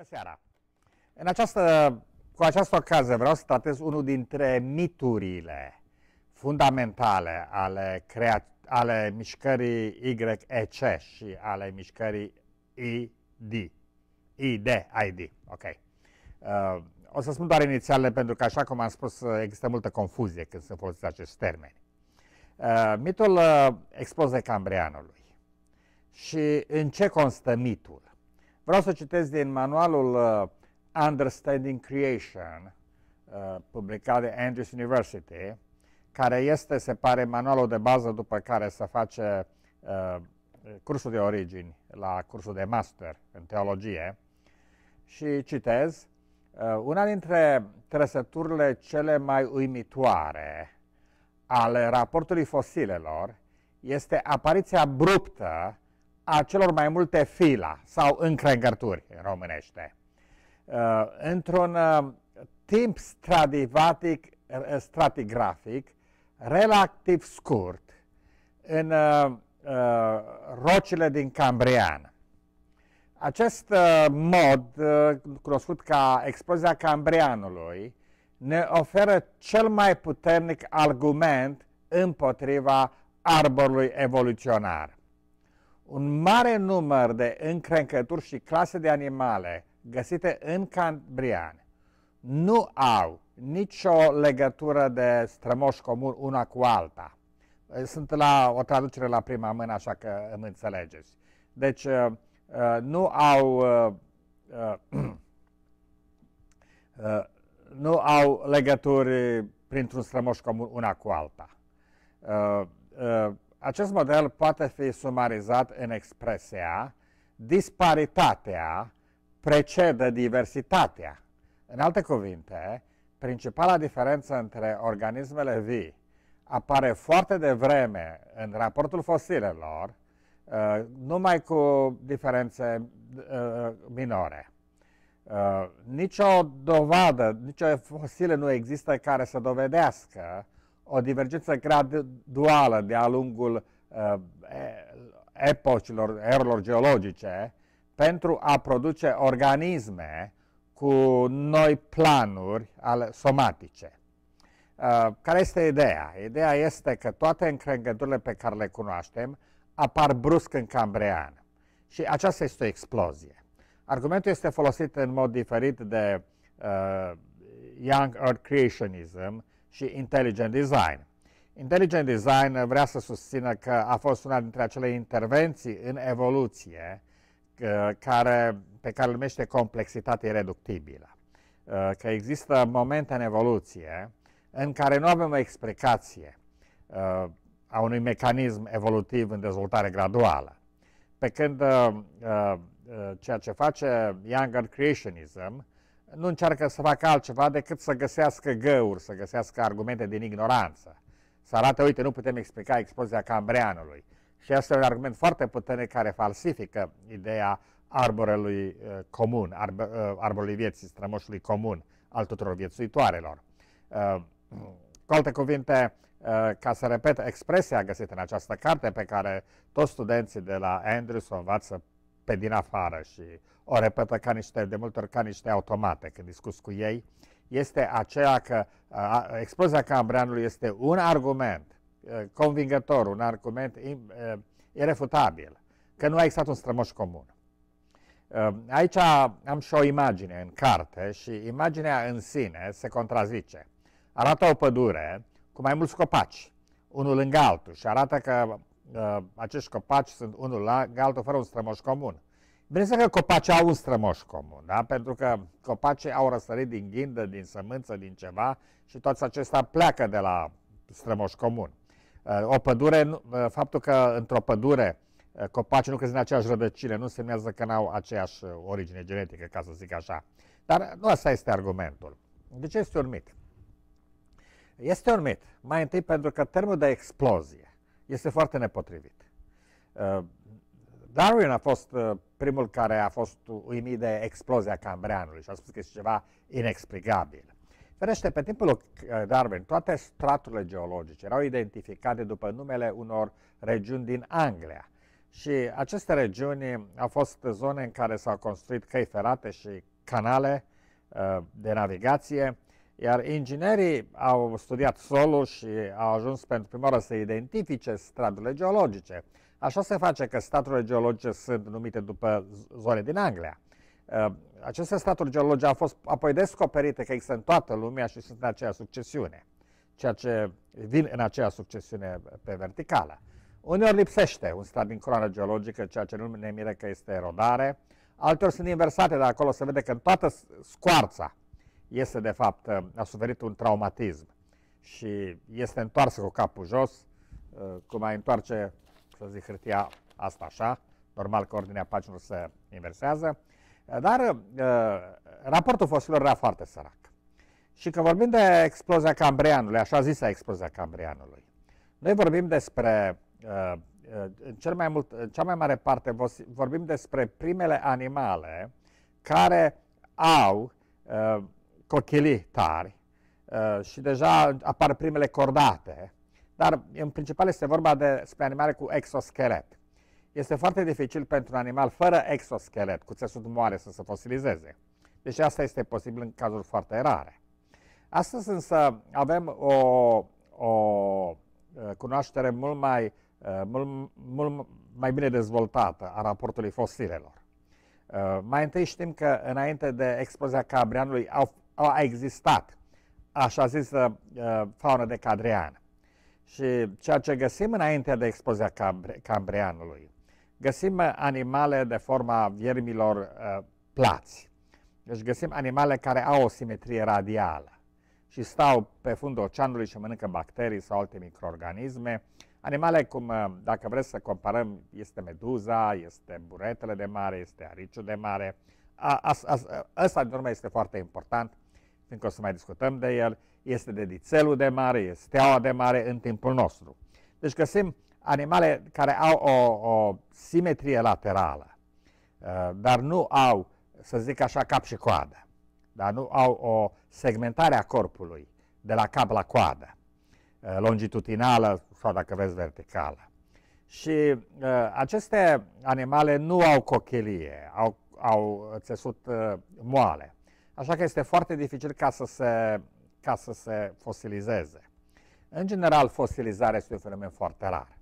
Bună seara! În această, cu această ocazie vreau să tratez unul dintre miturile fundamentale ale, crea, ale mișcării YEC și ale mișcării ID. ID, ID, ok. Uh, o să spun doar inițiale, pentru că, așa cum am spus, există multă confuzie când se folosesc acești termeni. Uh, mitul uh, explozie cambrianului. Și în ce constă mitul? Vreau să citesc din manualul uh, Understanding Creation, uh, publicat de Andrews University, care este, se pare, manualul de bază după care se face uh, cursul de origini la cursul de master în teologie. Și citez, uh, una dintre trăsăturile cele mai uimitoare ale raportului fosilelor este apariția abruptă a celor mai multe fila sau încrengături în românește. Uh, într-un uh, timp stradivatic, uh, stratigrafic, relativ scurt, în rocile din Cambrian. Acest mod, cunoscut ca explozia Cambrianului, ne oferă cel mai puternic argument împotriva arborului evoluționar un mare număr de încrencături și clase de animale găsite în Cambrian nu au nicio legătură de strămoș comun una cu alta. Sunt la o traducere la prima mână, așa că îmi înțelegeți. Deci, uh, uh, nu au uh, nu au legături printr-un strămoș comun una cu alta. Acest model poate fi sumarizat în expresia disparitatea precedă diversitatea. În alte cuvinte, principala diferență între organismele vii apare foarte devreme în raportul fosilelor, uh, numai cu diferențe uh, minore. Uh, nicio dovadă, nicio fosile nu există care să dovedească o divergență graduală de-a lungul uh, epocilor, erilor geologice, pentru a produce organisme cu noi planuri ale somatice. Uh, care este ideea? Ideea este că toate încrengăturile pe care le cunoaștem apar brusc în Cambrian. Și aceasta este o explozie. Argumentul este folosit în mod diferit de uh, Young Earth Creationism, și Intelligent Design. Intelligent Design vrea să susțină că a fost una dintre acele intervenții în evoluție uh, care, pe care îl numește complexitate ireductibilă. Uh, că există momente în evoluție în care nu avem o explicație uh, a unui mecanism evolutiv în dezvoltare graduală. Pe când ceea ce face Younger Creationism nu încearcă să facă altceva decât să găsească găuri, să găsească argumente din ignoranță. Să arate, uite, nu putem explica explozia Cambreanului. Și asta e un argument foarte puternic care falsifică ideea arborelui uh, comun, arb, uh, arborului vieții, strămoșului comun al tuturor viețuitoarelor. Uh, cu alte cuvinte, uh, ca să repet expresia găsită în această carte pe care toți studenții de la Andrews o învață pe din afară și o repetă ca niște, de multe ori ca niște automate când discut cu ei, este aceea că a, explozia Cambrianului este un argument a, convingător, un argument in, a, irefutabil, că nu a existat un strămoș comun. A, aici am și o imagine în carte și imaginea în sine se contrazice. Arată o pădure cu mai mulți copaci, unul lângă altul și arată că Uh, acești copaci sunt unul la altul fără un strămoș comun. Bineînțeles că copacii au un strămoș comun, da? pentru că copacii au răsărit din ghindă, din sămânță, din ceva și toți acestea pleacă de la strămoș comun. Uh, o pădure, uh, faptul că într-o pădure copacii nu cresc în aceeași rădăcine, nu semnează că n-au aceeași origine genetică, ca să zic așa. Dar nu asta este argumentul. De ce este un mit. Este un mit. Mai întâi pentru că termenul de explozie este foarte nepotrivit. Uh, Darwin a fost uh, primul care a fost uimit de explozia Cambrianului și a spus că este ceva inexplicabil. Ferește, pe timpul lui uh, Darwin, toate straturile geologice erau identificate după numele unor regiuni din Anglia. Și aceste regiuni au fost zone în care s-au construit căi ferate și canale de navigație, iar inginerii au studiat solul și au ajuns pentru prima oară să identifice straturile geologice. Așa se face că straturile geologice sunt numite după zone din Anglia. Uh, aceste straturi geologice au fost apoi descoperite că există în toată lumea și sunt în aceeași succesiune, ceea ce vin în aceeași succesiune pe verticală. Uneori lipsește un strat din coroană geologică, ceea ce nu ne mire că este erodare, alteori sunt inversate, dar acolo se vede că în toată scoarța este de fapt, uh, a suferit un traumatism și este întoarsă cu capul jos, uh, cum mai întoarce, să zic, hârtia asta așa, normal că ordinea paginilor se inversează, uh, dar raportul fosilor era foarte sărac. Și că vorbim de explozia Cambrianului, așa zisă explozia Cambrianului, noi vorbim despre, în, cel mai mult, în cea mai mare parte, vorbim despre primele animale care au cochelii tari uh, eh, și deja apar primele cordate, dar în principal este vorba despre animale cu exoschelet. Este foarte dificil pentru un animal fără exoschelet, cu țesut moare, să se fosilizeze. Deci asta este posibil în cazuri foarte rare. Astăzi însă avem o, o eh, cunoaștere mult mai, eh, mult, mult mai bine dezvoltată a raportului fosilelor. Mai întâi știm că înainte de explozia Cabrianului au a existat așa zisă uh, uh, faună de cadrean. Și ceea ce găsim înainte de explozia Cambrianului, găsim uh, animale de forma viermilor uh, plați. Deci găsim animale care au o simetrie radială și stau pe fundul oceanului și mănâncă bacterii sau alte microorganisme. Animale cum, dacă vreți să comparăm, este meduza, este buretele de mare, este ariciul de mare. A, a, a, asta, din urmă, este foarte important fiindcă o să mai discutăm de el, este dedițelul de mare, este steaua de mare în timpul nostru. Deci găsim animale care au o, o simetrie laterală, uh, dar nu au, să zic așa, cap și coadă, dar nu au o segmentare a corpului de la cap la coadă, uh, longitudinală sau, dacă vreți, verticală. Și uh, aceste animale nu au cochelie, au, au țesut uh, moale așa că este foarte dificil ca să se, ca să se fosilizeze. În general, fosilizarea este un fenomen foarte rar.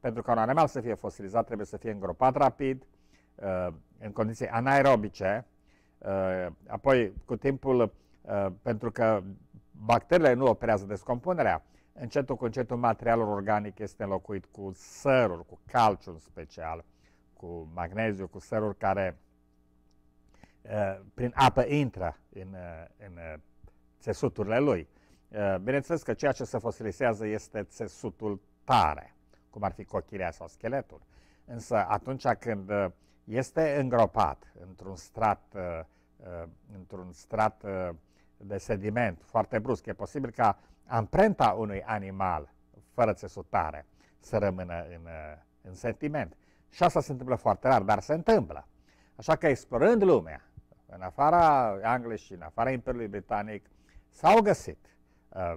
Pentru ca un animal să fie fosilizat, trebuie să fie îngropat rapid, uh, în condiții anaerobice, uh, apoi cu timpul, uh, pentru că bacteriile nu operează descompunerea, încetul cu încetul materialul organic este înlocuit cu săruri, cu calciu în special, cu magneziu, cu săruri care Uh, prin apă intră în, uh, în uh, țesuturile lui. Bineînțeles că ceea ce se fosilisează este țesutul tare, cum ar fi cochirea sau scheletul. Însă atunci când este îngropat într-un strat, într-un strat de sediment foarte brusc, e posibil ca amprenta unui animal fără țesutare să rămână în, în sentiment. Și asta se întâmplă foarte rar, dar se întâmplă. Așa că explorând lumea, în afara Angliei și în afara Imperiului Britanic, s-au găsit uh,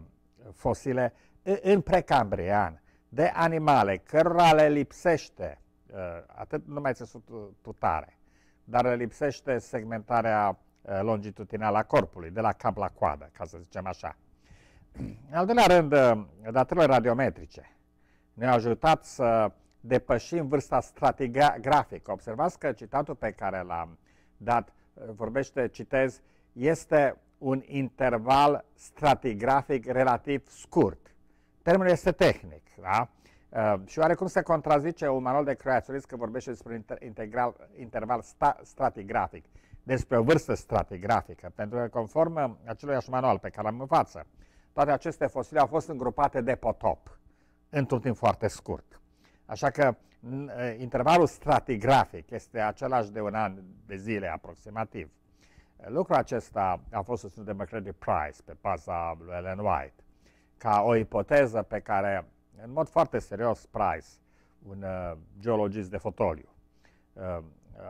fosile în precambrian de animale cărora le lipsește uh, atât numai țesutul tutare, dar le lipsește segmentarea uh, longitudinală a corpului, de la cap la coadă, ca să zicem așa. În al doilea rând, uh, datele radiometrice ne-au ajutat să depășim vârsta stratigrafică. Observați că citatul pe care l-am dat vorbește, citez, este un interval stratigrafic relativ scurt. Termenul este tehnic, da? Uh, și oarecum se contrazice un manual de creaționist că vorbește despre un inter integral, interval sta, stratigrafic, despre o vârstă stratigrafică, pentru că conform aceluiași manual pe care am în față, toate aceste fosile au fost îngropate de potop într-un timp foarte scurt. Așa că intervalul stratigrafic este același de un an de zile aproximativ. Lucrul acesta a fost susținut de McCready Price pe baza lui Ellen White ca o ipoteză pe care, în mod foarte serios, Price, un uh, geologist de fotoliu, uh,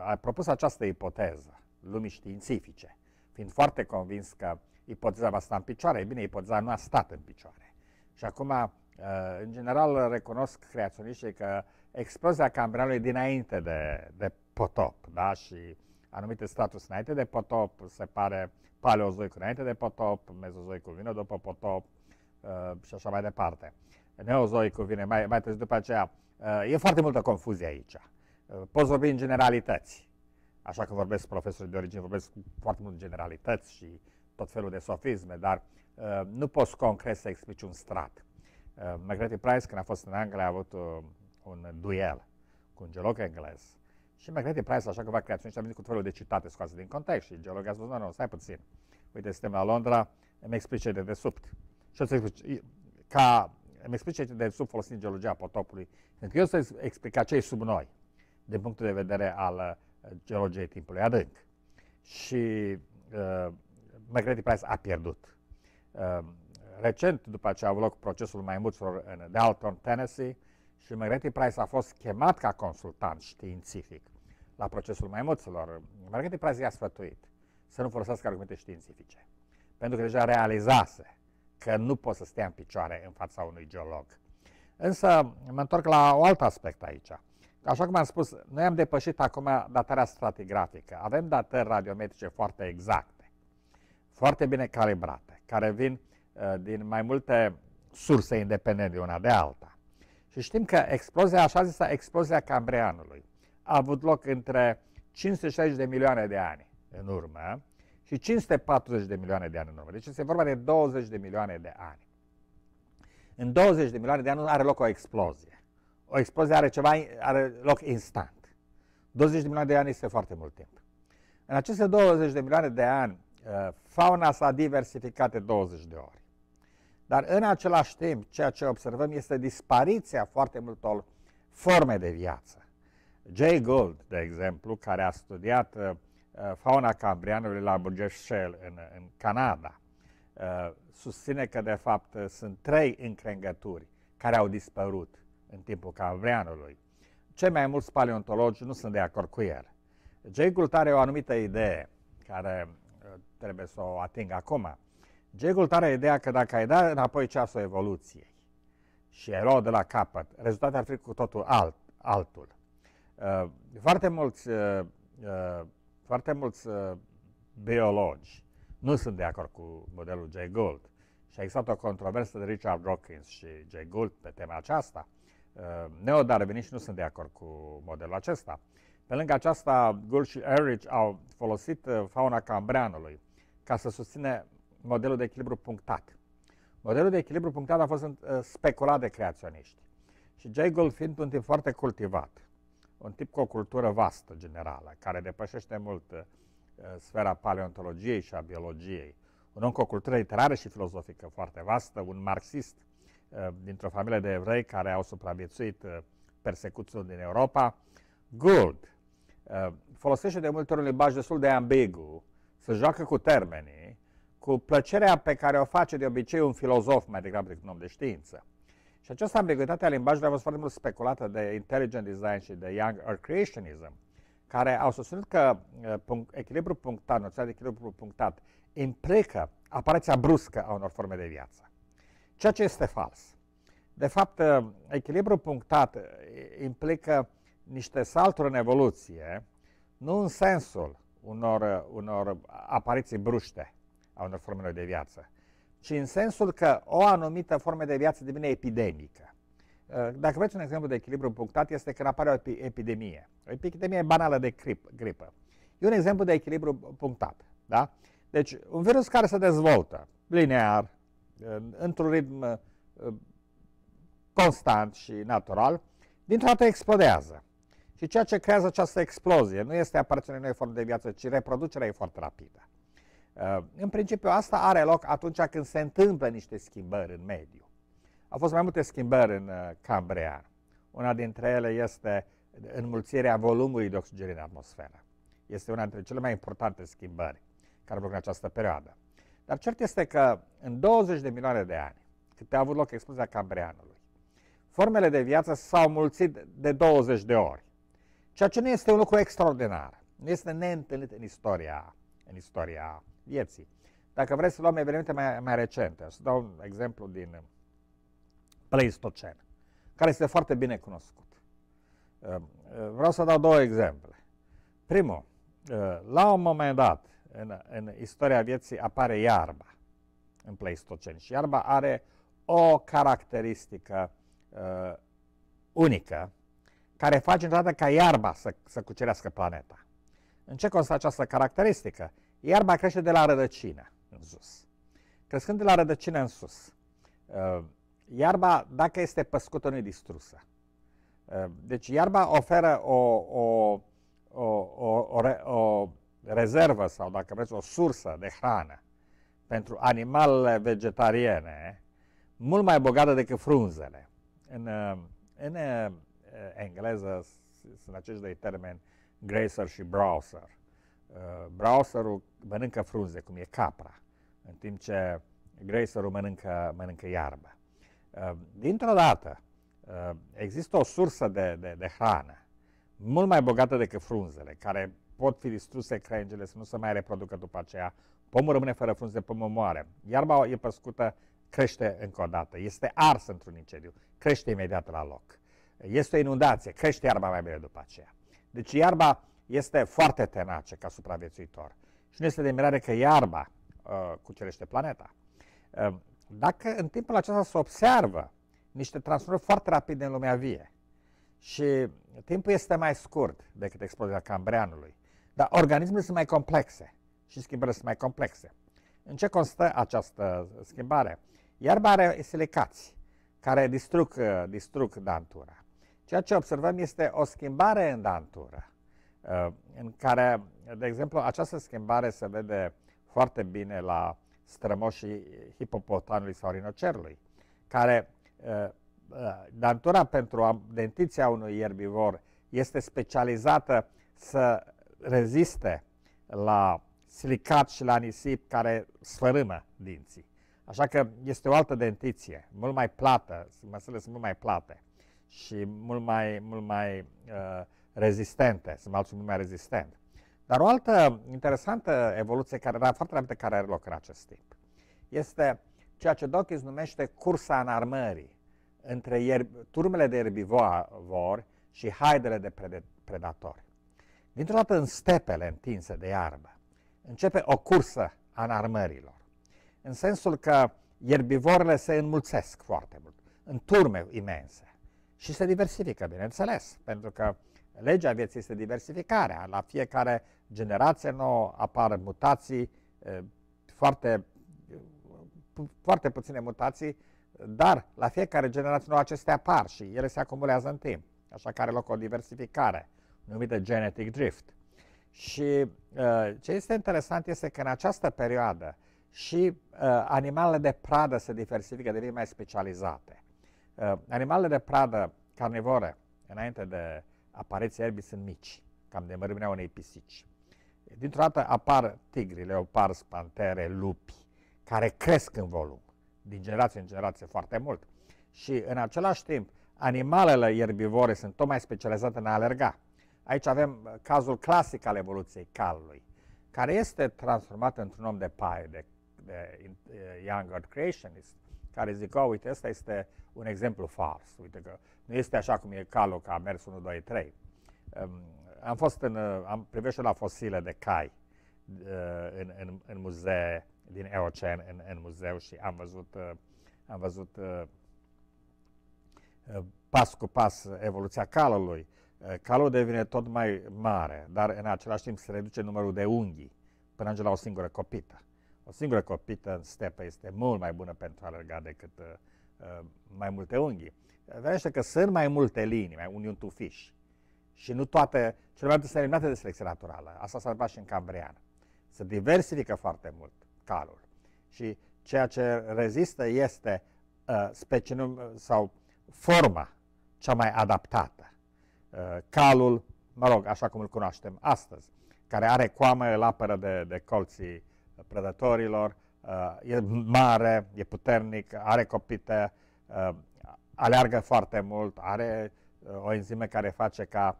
a propus această ipoteză lumii științifice, fiind foarte convins că ipoteza va sta în picioare. E bine, ipoteza nu a stat în picioare. Și acum, uh, în general, recunosc creaționiștii că explozia Cambrianului dinainte de, de potop, da? Și anumite status înainte de potop, se pare paleozoicul înainte de potop, mezozoicul vine după potop uh, și așa mai departe. Neozoicul vine mai, mai târziu după aceea. Uh, e foarte multă confuzie aici. Uh, poți vorbi în generalități. Așa că vorbesc profesori de origine, vorbesc cu foarte mult generalități și tot felul de sofisme, dar uh, nu poți concret să explici un strat. Uh, McGrady Price, când a fost în Anglia, a avut uh, un duel cu un geolog englez. Și creat impresia așa ceva creaționist, am venit cu tot felul de citate scoase din context și geologii a spus, nu, nu, stai puțin, uite, suntem la Londra, îmi explice de desubt. Și o să explic, ca, îmi explice de desubt folosind geologia potopului, pentru că eu să explica ce e sub noi, din punctul de vedere al uh, geologiei timpului adânc. Și uh, Macready Price a pierdut. Uh, recent, după ce a avut loc procesul maimuților în Dalton, Tennessee, și Margaret Price a fost chemat ca consultant științific la procesul maimuțelor, Margaret Price i-a sfătuit să nu folosească argumente științifice, pentru că deja realizase că nu poți să stea în picioare în fața unui geolog. Însă mă întorc la un alt aspect aici. Așa cum am spus, noi am depășit acum datarea stratigrafică. Avem datări radiometrice foarte exacte, foarte bine calibrate, care vin uh, din mai multe surse independente una de alta. Și știm că explozia, așa zisă, explozia Cambrianului a avut loc între 560 de milioane de ani în urmă și 540 de milioane de ani în urmă. Deci este vorba de 20 de milioane de ani. În 20 de milioane de ani are loc o explozie. O explozie are, ceva, are loc instant. 20 de milioane de ani este foarte mult timp. În aceste 20 de milioane de ani, eh, fauna s-a diversificat de 20 de ori. Dar în același timp, ceea ce observăm este dispariția foarte multor forme de viață. Jay Gould, de exemplu, care a studiat uh, uh fauna cambrianului la Burgess Shell în, în Canada, uh, susține că de fapt uh, sunt trei încrengături care au dispărut în timpul cambrianului. Cei mai mulți paleontologi nu sunt de acord cu el. Jay Gould are o anumită idee care uh, trebuie să o ating acum Gegolt are ideea că dacă ai da înapoi ceasul evoluției și ai luat de la capăt, rezultatul ar fi cu totul alt, altul. Uh, foarte mulți, uh, uh, foarte mulți uh, biologi nu sunt de acord cu modelul Jay Gould și a existat o controversă de Richard Dawkins și Jay Gould pe tema aceasta. Uh, Neodarwiniști nu sunt de acord cu modelul acesta. Pe lângă aceasta, Gould și Erich au folosit uh, fauna cambreanului ca să susține modelul de echilibru punctat. Modelul de echilibru punctat a fost uh, speculat de creaționiști. Și Jay Gould fiind un tip foarte cultivat, un tip cu o cultură vastă generală, care depășește mult uh, sfera paleontologiei și a biologiei, un om cu o cultură literară și filozofică foarte vastă, un marxist uh, dintr-o familie de evrei care au supraviețuit uh, persecuțiilor din Europa, Gould folosește de multe ori un limbaj destul de ambigu, să joacă cu termenii cu plăcerea pe care o face de obicei un filozof mai degrabă decât un om de știință. Și această ambiguitate a limbajului a fost foarte mult speculată de intelligent design și de young or creationism, care au susținut că uh, punct, echilibru punctat, noțiunea de echilibru punctat, implică apariția bruscă a unor forme de viață. Ceea ce este fals. De fapt, uh, echilibru punctat uh, implică niște salturi în evoluție, nu în sensul unor, unor apariții bruște, a unor forme de viață, ci în sensul că o anumită formă de viață devine epidemică. Uh, dacă vreți un exemplu de echilibru punctat, este când apare o epidemie. O epidemie banală de gripă. E un exemplu de echilibru punctat. Da? Deci, un virus care se dezvoltă linear, într-un ritm uh, constant și natural, dintr-o dată explodează. Și ceea ce creează această explozie nu este apariția unei noi forme de viață, ci reproducerea e foarte rapidă. Uh, în principiu asta are loc atunci când se întâmplă niște schimbări în mediu. Au fost mai multe schimbări în uh, Cambria. Una dintre ele este înmulțirea volumului de oxigen în atmosferă. Este una dintre cele mai importante schimbări care au loc în această perioadă. Dar cert este că în 20 de milioane de ani, cât a avut loc explozia Cambrianului, formele de viață s-au mulțit de 20 de ori. Ceea ce nu este un lucru extraordinar, nu este neîntâlnit în istoria, în istoria vieții. Dacă vreți să luăm evenimente mai, mai recente, să dau un exemplu din uh, Pleistocen, care este foarte bine cunoscut. Uh, uh, vreau să dau două exemple. Primul, la un moment dat în, în istoria vieții apare iarba în Pleistocen și iarba are o caracteristică uh, unică care face întotdeauna ca iarba să, să cucerească planeta. În ce constă această caracteristică? Iarba crește de la rădăcină în sus. Crescând de la rădăcină în sus, uh, iarba, dacă este păscută, nu e distrusă. Uh, deci iarba oferă o, o, o, o, o, o rezervă sau, dacă vreți, o sursă de hrană pentru animalele vegetariene mult mai bogată decât frunzele. În, uh, în engleză sunt acești doi termeni, grazer și browser Uh, browserul mănâncă frunze, cum e capra, în timp ce grazerul mănâncă, mănâncă iarbă. Uh, dintr-o dată uh, există o sursă de, de, de hrană mult mai bogată decât frunzele, care pot fi distruse crengele să nu se mai reproducă după aceea. Pomul rămâne fără frunze, pomul moare. Iarba e păscută, crește încă o dată. Este ars într-un incendiu, crește imediat la loc. Este o inundație, crește iarba mai bine după aceea. Deci iarba este foarte tenace ca supraviețuitor. Și nu este de mirare că iarba uh, cucerește planeta. Uh, dacă în timpul acesta se observă niște transformări foarte rapide în lumea vie și timpul este mai scurt decât explozia cambreanului, dar organismele sunt mai complexe și schimbările sunt mai complexe. În ce constă această schimbare? Iarba are silicați care distrug, distrug dantura. Ceea ce observăm este o schimbare în dantură Uh, în care, de exemplu, această schimbare se vede foarte bine la strămoșii hipopotanului sau rinocerului, care dantura uh, uh, pentru dentiția unui ierbivor este specializată să reziste la silicat și la nisip care sfărâmă dinții. Așa că este o altă dentiție, mult mai plată, măsele sunt mult mai plate și mult mai, mult mai uh, rezistente, sunt alții mult mai rezistent. Dar o altă interesantă evoluție care era foarte rapidă care are loc în acest timp este ceea ce Dawkins numește cursa în armării între turmele de erbivori și haidele de predatori. Dintr-o dată în stepele întinse de iarbă începe o cursă a armărilor. în sensul că ierbivorele se înmulțesc foarte mult, în turme imense și se diversifică, bineînțeles, pentru că Legea vieții este diversificarea. La fiecare generație nouă apar mutații, eh, foarte, foarte puține mutații, dar la fiecare generație nouă acestea apar și ele se acumulează în timp. Așa că are loc o diversificare, numită genetic drift. Și eh, ce este interesant este că în această perioadă și eh, animalele de pradă se diversifică, devin mai specializate. Animalele de pradă carnivore, înainte de apariția erbii sunt mici, cam de mărimea unei pisici. Dintr-o dată apar tigri, leoparzi, pantere, lupi, care cresc în volum, din generație în generație foarte mult. Și în același timp, animalele ierbivore sunt tot mai specializate în a alerga. Aici avem uh, cazul clasic al evoluției calului, care este transformat într-un om de paie, de, de, de uh, Young Earth Creationist, care zic, oh, uite, ăsta este un exemplu fals, uite că nu este așa cum e calul că a mers 1, 2, 3. Um, am fost în, uh, am privit la fosile de cai uh, în, în, în muzee din Eocen, în, în muzeu și am văzut, uh, am văzut uh, uh pas cu pas evoluția calului. Uh, calul devine tot mai mare, dar în același timp se reduce numărul de unghii până ajunge la o singură copită o singură copită în stepă este mult mai bună pentru a alerga decât uh, uh mai multe unghii. Vedește că sunt mai multe linii, mai un tufiș. Și nu toate, cele mai multe sunt eliminate de selecție naturală. Asta s-a întâmplat și în Cambrian. Se diversifică foarte mult calul. Și ceea ce rezistă este uh, specinum sau forma cea mai adaptată. Uh, calul, mă rog, așa cum îl cunoaștem astăzi, care are coamă, îl apără de, de colții prădătorilor, uh, e mare, e puternic, are copite, uh, aleargă foarte mult, are uh, o enzimă care face ca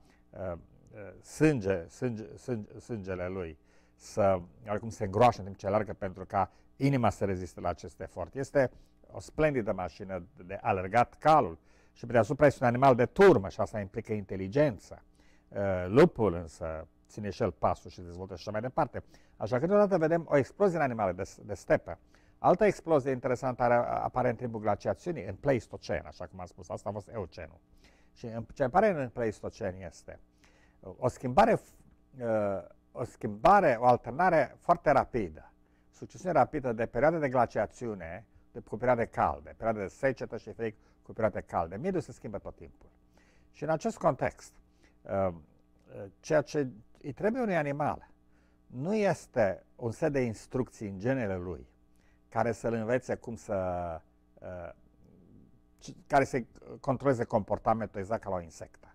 sânge, sânge, sânge sângele lui să, oricum, se îngroașe în timp ce alergă pentru ca inima să reziste la acest efort. Este o splendidă mașină de alergat calul și pe deasupra este un animal de turmă și asta implică inteligență. Lupul însă ține și el pasul și dezvoltă și așa mai departe. Așa că deodată vedem o explozie în animale de, de stepă. Altă explozie interesantă are, apare în timpul glaciațiunii, în Pleistocen, așa cum am spus, asta a fost Eocenul. Și ce apare în Pleistocen este uh, o schimbare, uh, o schimbare, o alternare foarte rapidă, succesiune rapidă de perioade de glaciațiune de, cu perioade calde, perioade de secetă și fric cu perioade calde. Mediul se schimbă tot timpul. Și în acest context, uh, ceea ce îi trebuie unui animal. Nu este un set de instrucții în genele lui care să-l învețe cum să... Uh, care să controleze comportamentul exact ca la o insectă.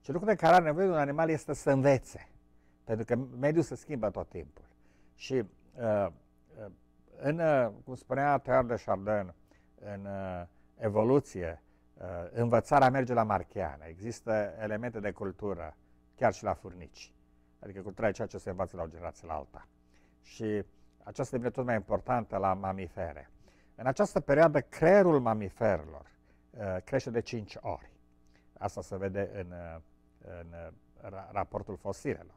Și lucrul de care are nevoie de un animal este să învețe, pentru că mediul se schimbă tot timpul. Și uh, uh, în, cum spunea Tear de Chardin, în evoluție, învățarea merge la marcheană. Există elemente de cultură chiar și la furnici. Adică cultura e ceea ce se învață la o generație la alta. Și aceasta devine tot mai importantă la mamifere. În această perioadă, creierul mamiferelor uh, crește de 5 ori. Asta se vede în, uh, în uh, ra raportul fosilelor.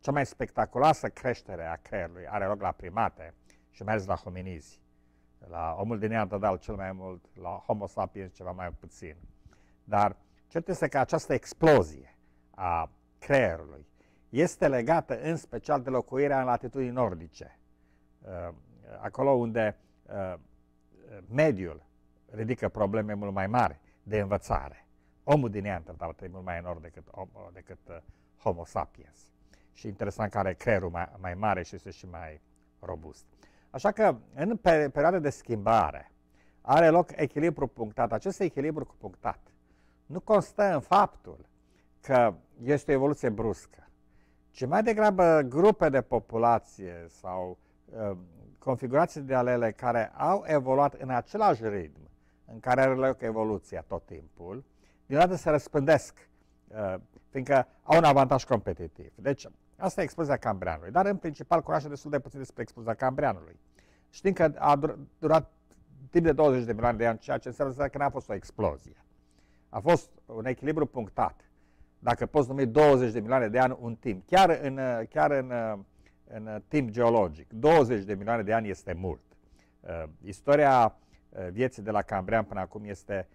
Cea mai spectaculoasă creștere a creierului are loc la primate și mai ales la hominizi. La omul din Neandertal cel mai mult, la Homo sapiens ceva mai puțin. Dar cert este că această explozie a creierului este legată în special de locuirea în latitudini nordice, uh, acolo unde uh, mediul ridică probleme mult mai mari de învățare. Omul din Neandertal a mult mai în nord decât, om, decât uh, Homo sapiens. Și interesant că are creierul mai, mai mare și este și mai robust. Așa că în perioada de schimbare are loc echilibru punctat. Acest echilibru punctat nu constă în faptul că este o evoluție bruscă ci mai degrabă grupe de populație sau uh, configurații de alele care au evoluat în același ritm, în care are loc evoluția tot timpul, deodată se răspândesc, uh, fiindcă au un avantaj competitiv. Deci, asta e explozia Cambrianului, dar în principal cunoaște destul de puțin despre explozia Cambrianului. Știm că a durat timp de 20 de milioane de ani, ceea ce înseamnă că n-a fost o explozie. A fost un echilibru punctat dacă poți numi 20 de milioane de ani un timp, chiar în, uh, chiar în, uh, în uh, timp geologic, 20 de milioane de ani este mult. Uh, istoria uh, vieții de la Cambrian până acum este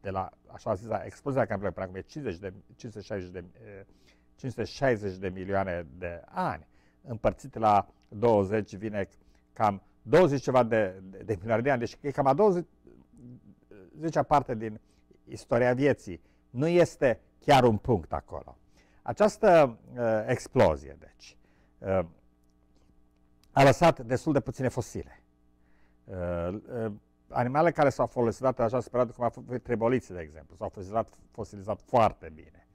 de la, așa zis, la explozia Cambrian până acum e 50 de, 560, de, uh, 560 de milioane de ani. Împărțit la 20 vine cam 20 ceva de, de, de milioane de ani, deci e cam a 20 10 parte din istoria vieții. Nu este chiar un punct acolo. Această uh, explozie, deci, uh, a lăsat destul de puține fosile. Uh, uh, animale care s-au folosit așa sperat, cum a fost treboliții, de exemplu, s-au fosilizat, fosilizat foarte bine,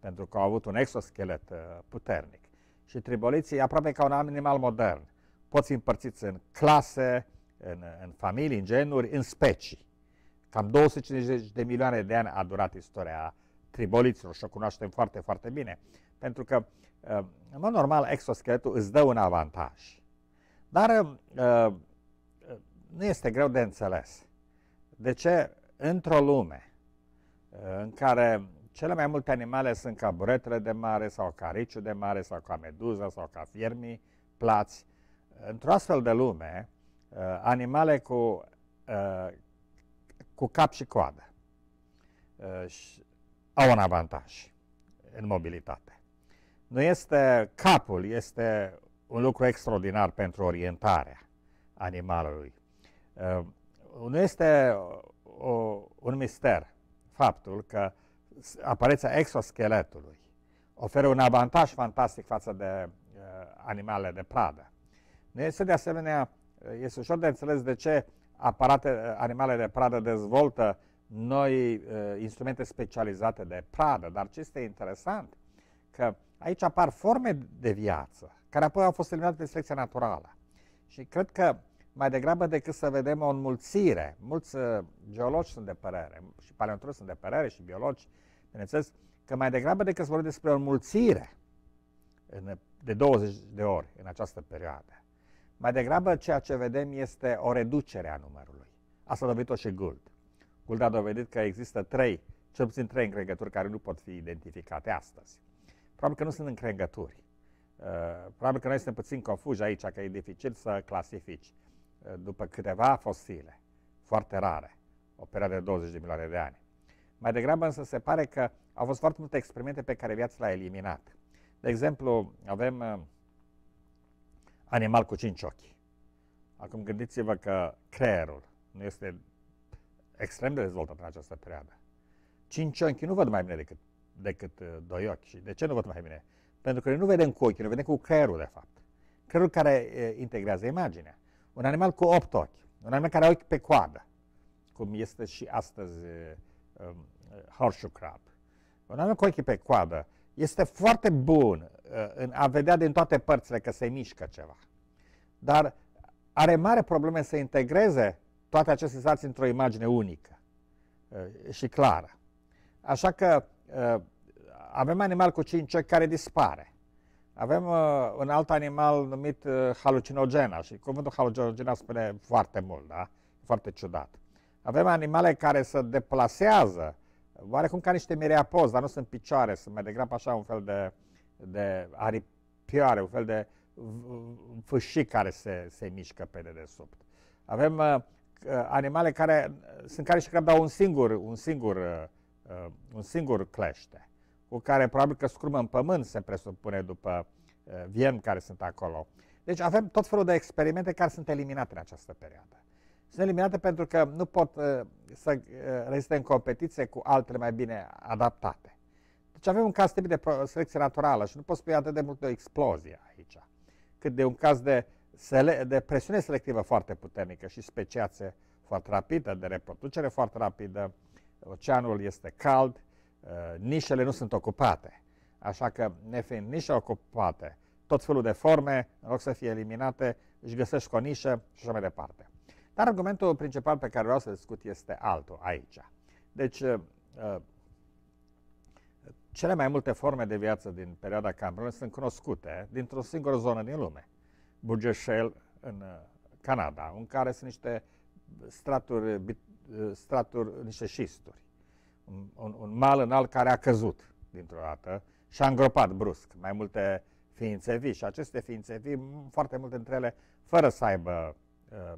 pentru că au avut un exoschelet uh, puternic. Și triboliții, aproape ca un animal modern, pot fi împărțiți în clase, în, în familii, în genuri, în specii. Cam 250 de milioane de ani a durat istoria triboliților și o cunoaștem foarte, foarte bine. Pentru că, uh, în mod normal, exoscheletul îți dă un avantaj. Dar uh, uh, nu este greu de înțeles. De ce într-o lume în care cele mai multe animale sunt ca buretele de mare sau ca riciu de mare sau ca meduză sau ca fiermii plați, într-o astfel de lume, animale cu, cu cap și coadă și, au un avantaj în mobilitate. Nu este capul, este un lucru extraordinar pentru orientarea animalului. Uh, nu este uh, o, un mister faptul că apariția exoscheletului oferă un avantaj fantastic față de uh, animalele de pradă. Nu este de asemenea, uh, este ușor de înțeles de ce aparate, animalele de pradă dezvoltă uh, noi uh, instrumente specializate de pradă, dar ce este interesant, că aici apar forme de viață, care apoi au fost eliminate de selecția naturală. Și cred că mai degrabă decât să vedem o înmulțire, mulți uh, geologi sunt de părere, și paleontologi sunt de părere, și biologi, bineînțeles, că mai degrabă decât să vorbim despre o înmulțire în, de 20 de ori în această perioadă, mai degrabă ceea ce vedem este o reducere a numărului. Asta a dovedit-o și Gould. Gould a dovedit că există trei, cel puțin trei încrengături care nu pot fi identificate astăzi. Probabil că nu sunt încrengături. Uh, probabil că noi suntem puțin confuși aici, că e dificil să clasifici uh, după câteva fosile, foarte rare, o perioadă de 20 de milioane de ani. Mai degrabă însă se pare că au fost foarte multe experimente pe care viața le-a eliminat. De exemplu, avem uh, animal cu cinci ochi. Acum gândiți-vă că creierul nu este extrem de dezvoltat în această perioadă. ochi nu văd mai bine decât, decât uh, doi ochi. Și de ce nu văd mai bine? Pentru că nu vedem cu ochii, noi vedem cu creierul, de fapt. Creierul care e, uh, integrează imaginea. Un animal cu opt ochi, un animal care are ochi pe coadă, cum este și astăzi uh, um, horseshoe crab. Un animal cu ochi pe coadă este foarte bun uh, în a vedea din toate părțile că se mișcă ceva. Dar are mare probleme să integreze toate aceste stații într-o imagine unică uh, și clară. Așa că uh, avem animal cu cinci ochi care dispare. Avem uh, un alt animal numit uh, halucinogena și cuvântul halucinogena spune foarte mult, da? Foarte ciudat. Avem animale care se deplasează, oarecum ca niște mireapozi, dar nu sunt picioare, sunt mai degrabă așa un fel de, de aripioare, un fel de fâșii care se, se mișcă pe dedesubt. Avem uh, Uh, animale care uh, sunt care și care dau un singur, un singur, uh, un singur clește, cu care probabil că scurmă în pământ, se presupune după vien care sunt acolo. Deci avem tot felul de experimente care sunt eliminate în această perioadă. Sunt eliminate pentru că nu pot să reziste în competiție cu altele mai bine adaptate. Deci avem un caz tipic de selecție naturală și nu pot spune atât de mult de o explozie aici, cât de un caz de uh, sele, de presiune selectivă foarte puternică și speciație foarte rapidă, de reproducere foarte rapidă, oceanul este cald, uh, nișele nu sunt ocupate. Așa că, nefiind nișe ocupate, tot felul de forme, în loc să fie eliminate, își găsești o nișă și așa mai departe. Dar argumentul principal pe care vreau să discut este altul aici. Deci, uh, uh, cele mai multe forme de viață din perioada Cambrian sunt cunoscute dintr-o singură zonă din lume, Burgeshell în uh, Canada, în care sunt niște straturi, uh, straturi niște șisturi. Un, un, un mal înalt care a căzut dintr-o dată și a îngropat brusc mai multe ființe vii și aceste ființe vii, foarte multe dintre ele, fără să aibă, uh,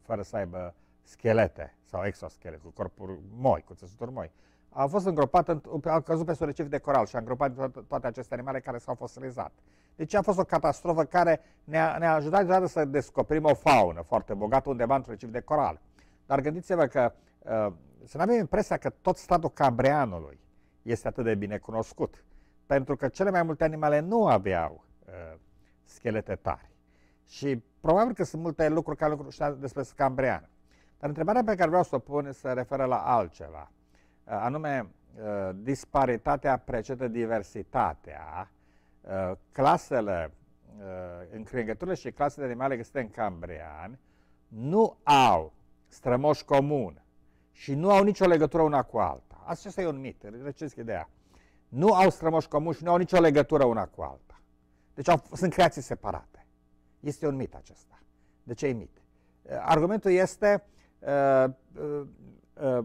fără să aibă schelete sau exoschelete, cu corpuri moi, cu țesuturi moi, a fost îngropat, a căzut pe un recif de coral și a îngropat toate aceste animale care s-au fosilizat. Deci a fost o catastrofă care ne-a, ne-a ajutat deodată să descoperim o faună foarte bogată undeva într reciv de coral. Dar gândiți-vă că uh, să nu avem impresia că tot statul Cambrianului este atât de bine cunoscut, pentru că cele mai multe animale nu aveau uh, schelete tari. Și probabil că sunt multe lucruri care lucruri știa despre Cambrian. Dar întrebarea pe care vreau să o pun se referă la altceva, uh, anume uh, disparitatea precetă diversitatea clasele, uh, încrângăturile și clasele de animale găsite în Cambrian nu au strămoș comun și nu au nicio legătură una cu alta. Asta e un mit, recesc ideea. Nu au strămoși comun și nu au nicio legătură una cu alta. Deci au, sunt creații separate. Este un mit acesta. De ce e mit? Uh, argumentul este uh, uh, uh,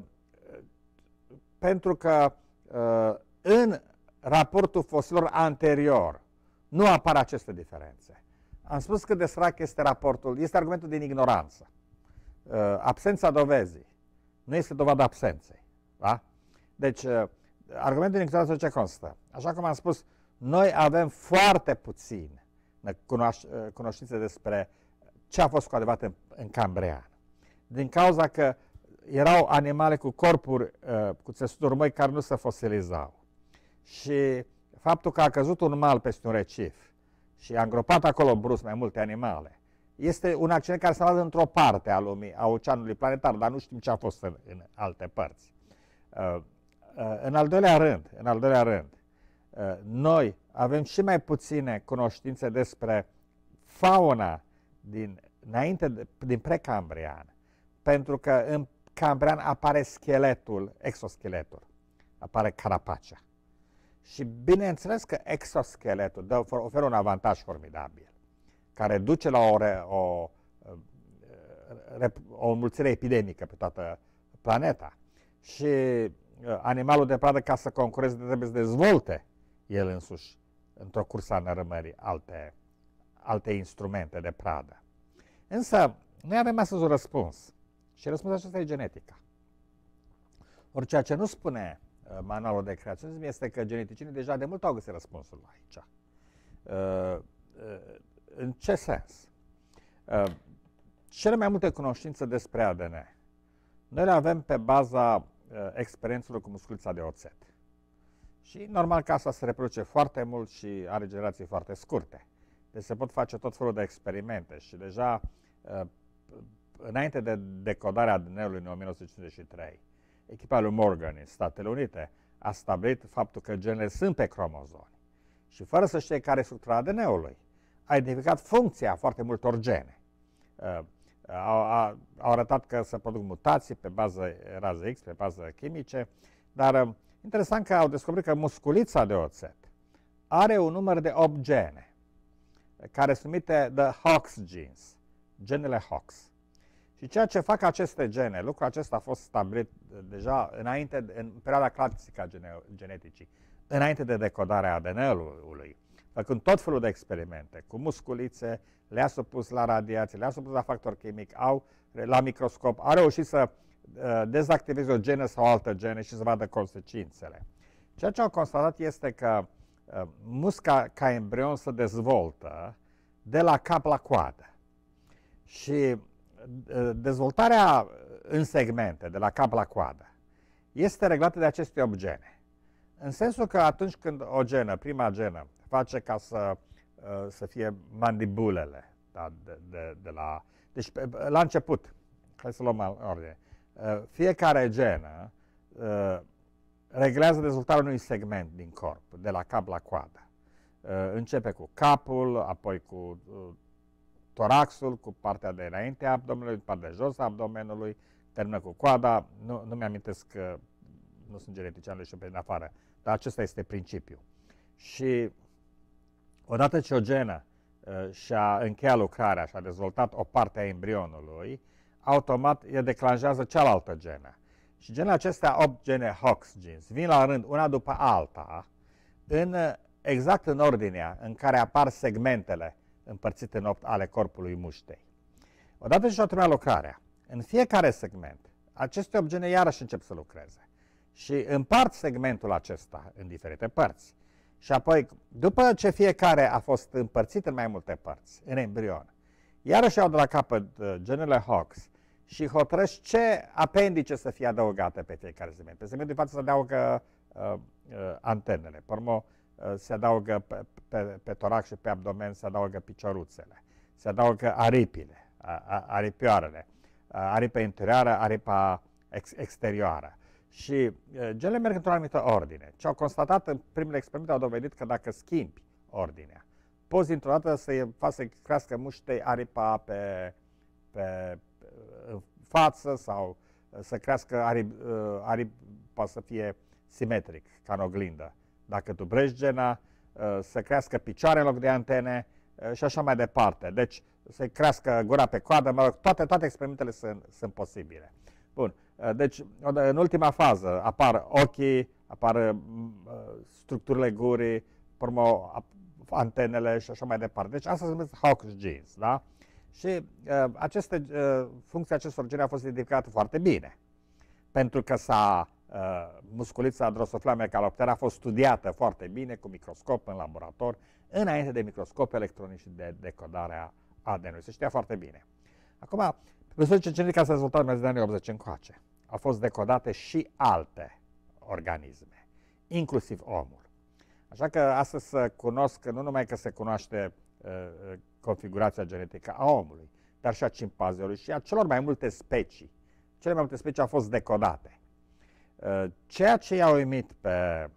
pentru că uh, în raportul fosilor anterior. Nu apar aceste diferențe. Am spus că de strac este raportul, este argumentul din ignoranță. Uh, absența dovezii nu este dovada absenței. Da? Deci, uh, argumentul din ignoranță ce constă? Așa cum am spus, noi avem foarte puțin cunoș- uh, cunoștințe despre ce a fost cu adevărat în, în Cambrian. Din cauza că erau animale cu corpuri, uh, cu țesuturi moi, care nu se fosilizau și faptul că a căzut un mal peste un recif și a îngropat acolo brusc mai multe animale, este un accident care s-a luat într-o parte a lumii, a oceanului planetar, dar nu știm ce a fost în, în alte părți. Uh, uh, în al doilea rând, în al doilea rând, uh, noi avem și mai puține cunoștințe despre fauna din, înainte de, din precambrian, pentru că în cambrian apare scheletul, exoscheletul, apare carapacea. Și bineînțeles că exoscheletul dă, oferă un avantaj formidabil, care duce la o, re, o, o mulțire epidemică pe toată planeta. Și uh, animalul de pradă, ca să concureze, trebuie să dezvolte el însuși, într-o cursă a nărămării, alte, alte instrumente de pradă. Însă, noi avem astăzi un răspuns. Și răspunsul acesta e genetica. Ori ceea ce nu spune Uh, manualul de creaționism este că geneticienii deja de mult au găsit răspunsul aici. Uh, uh, în ce sens? Cele mai multe cunoștințe despre ADN noi le avem pe baza experiențelor cu musculița de oțet. Și normal că asta se reproduce foarte mult și are generații foarte scurte. Deci se pot face tot felul de experimente și deja înainte de decodarea ADN-ului în 1953, echipa lui Morgan în Statele Unite a stabilit faptul că genele sunt pe cromozomi și fără să știe care e structura ADN-ului, a identificat funcția foarte multor gene. Uh, au, au, au arătat că se produc mutații pe bază raze X, pe bază chimice, dar uh, interesant că au descoperit că musculița de oțet are un număr de 8 gene, care sunt numite the Hox genes, genele Hox. Și ceea ce fac aceste gene, lucrul acesta a fost stabilit deja înainte, în perioada clasică a gene, geneticii, înainte de decodarea ADN-ului, făcând tot felul de experimente cu musculițe, le-a supus la radiație, le-a supus la factor chimic, au la microscop, a reușit să uh, dezactiveze o genă sau altă genă și să vadă consecințele. Ceea ce au constatat este că uh, musca ca embrion se dezvoltă de la cap la coadă. Și dezvoltarea în segmente, de la cap la coadă, este reglată de aceste obgene. În sensul că atunci când o genă, prima genă, face ca să, uh, să fie mandibulele da, de, de, de la... Deci, la început, hai să luăm în ordine, uh, fiecare genă uh, reglează dezvoltarea unui segment din corp, de la cap la coadă. Începe cu capul, apoi cu toraxul, cu partea de înainte a abdomenului, cu partea de jos a abdomenului, termină cu coada, nu, nu mi-amintesc că nu sunt genetician, le pe din afară, dar acesta este principiul. Și odată ce o genă uh, și-a încheiat lucrarea și a dezvoltat o parte a embrionului, automat e declanjează cealaltă genă. Și genele acestea, 8 gene Hox genes, vin la rând una după alta, în, uh, exact în ordinea în care apar segmentele împărțite în 8 ale corpului muștei. Odată și-o terminat lucrarea, în fiecare segment, aceste obgene iarăși încep să lucreze și împart segmentul acesta în diferite părți. Și apoi, după ce fiecare a fost împărțit în mai multe părți, în embrion, iarăși au de la capăt uh, genele Hawks și hotărăsc ce apendice să fie adăugate pe fiecare segment. Pe segmentul de față se adaugă uh, uh, antenele. pormo, Uh, se adaugă pe, pe, pe torac și pe abdomen, se adaugă picioruțele, se adaugă aripile, aripioarele, aripa interioară, aripa ex exterioară. Și uh, gele merg într-o anumită ordine. Ce au constatat în primele experimente au dovedit că dacă schimbi ordinea, poți dintr-o dată să faci să crească muștei aripa pe, pe, în față sau uh, să crească aripa să fie simetric, ca în oglindă dacă dubrești gena, uh, să crească picioare în loc de antene uh, și așa mai departe. Deci să crească gura pe coadă, mă rog, toate, toate experimentele sunt, sunt posibile. Bun, uh, deci în ultima fază apar ochii, apar structurile gurii, urmă antenele și așa mai departe. Deci asta se numește Hawk's genes, da? Și aceste, funcția acestor gene a fost identificată foarte bine, pentru că s-a Uh, musculița drosoflamia caloptera a fost studiată foarte bine cu microscop în laborator, înainte de microscop electronic și de decodarea ADN-ului. Se știa foarte bine. Acum, pe măsură ce genetica s-a dezvoltat mai de anii 80 încoace, au fost decodate și alte organisme, inclusiv omul. Așa că astăzi să cunosc, nu numai că se cunoaște uh, configurația genetică a omului, dar și a cimpanzelui și a celor mai multe specii. Cele mai multe specii au fost decodate. Uh, ceea ce i-a uimit pe,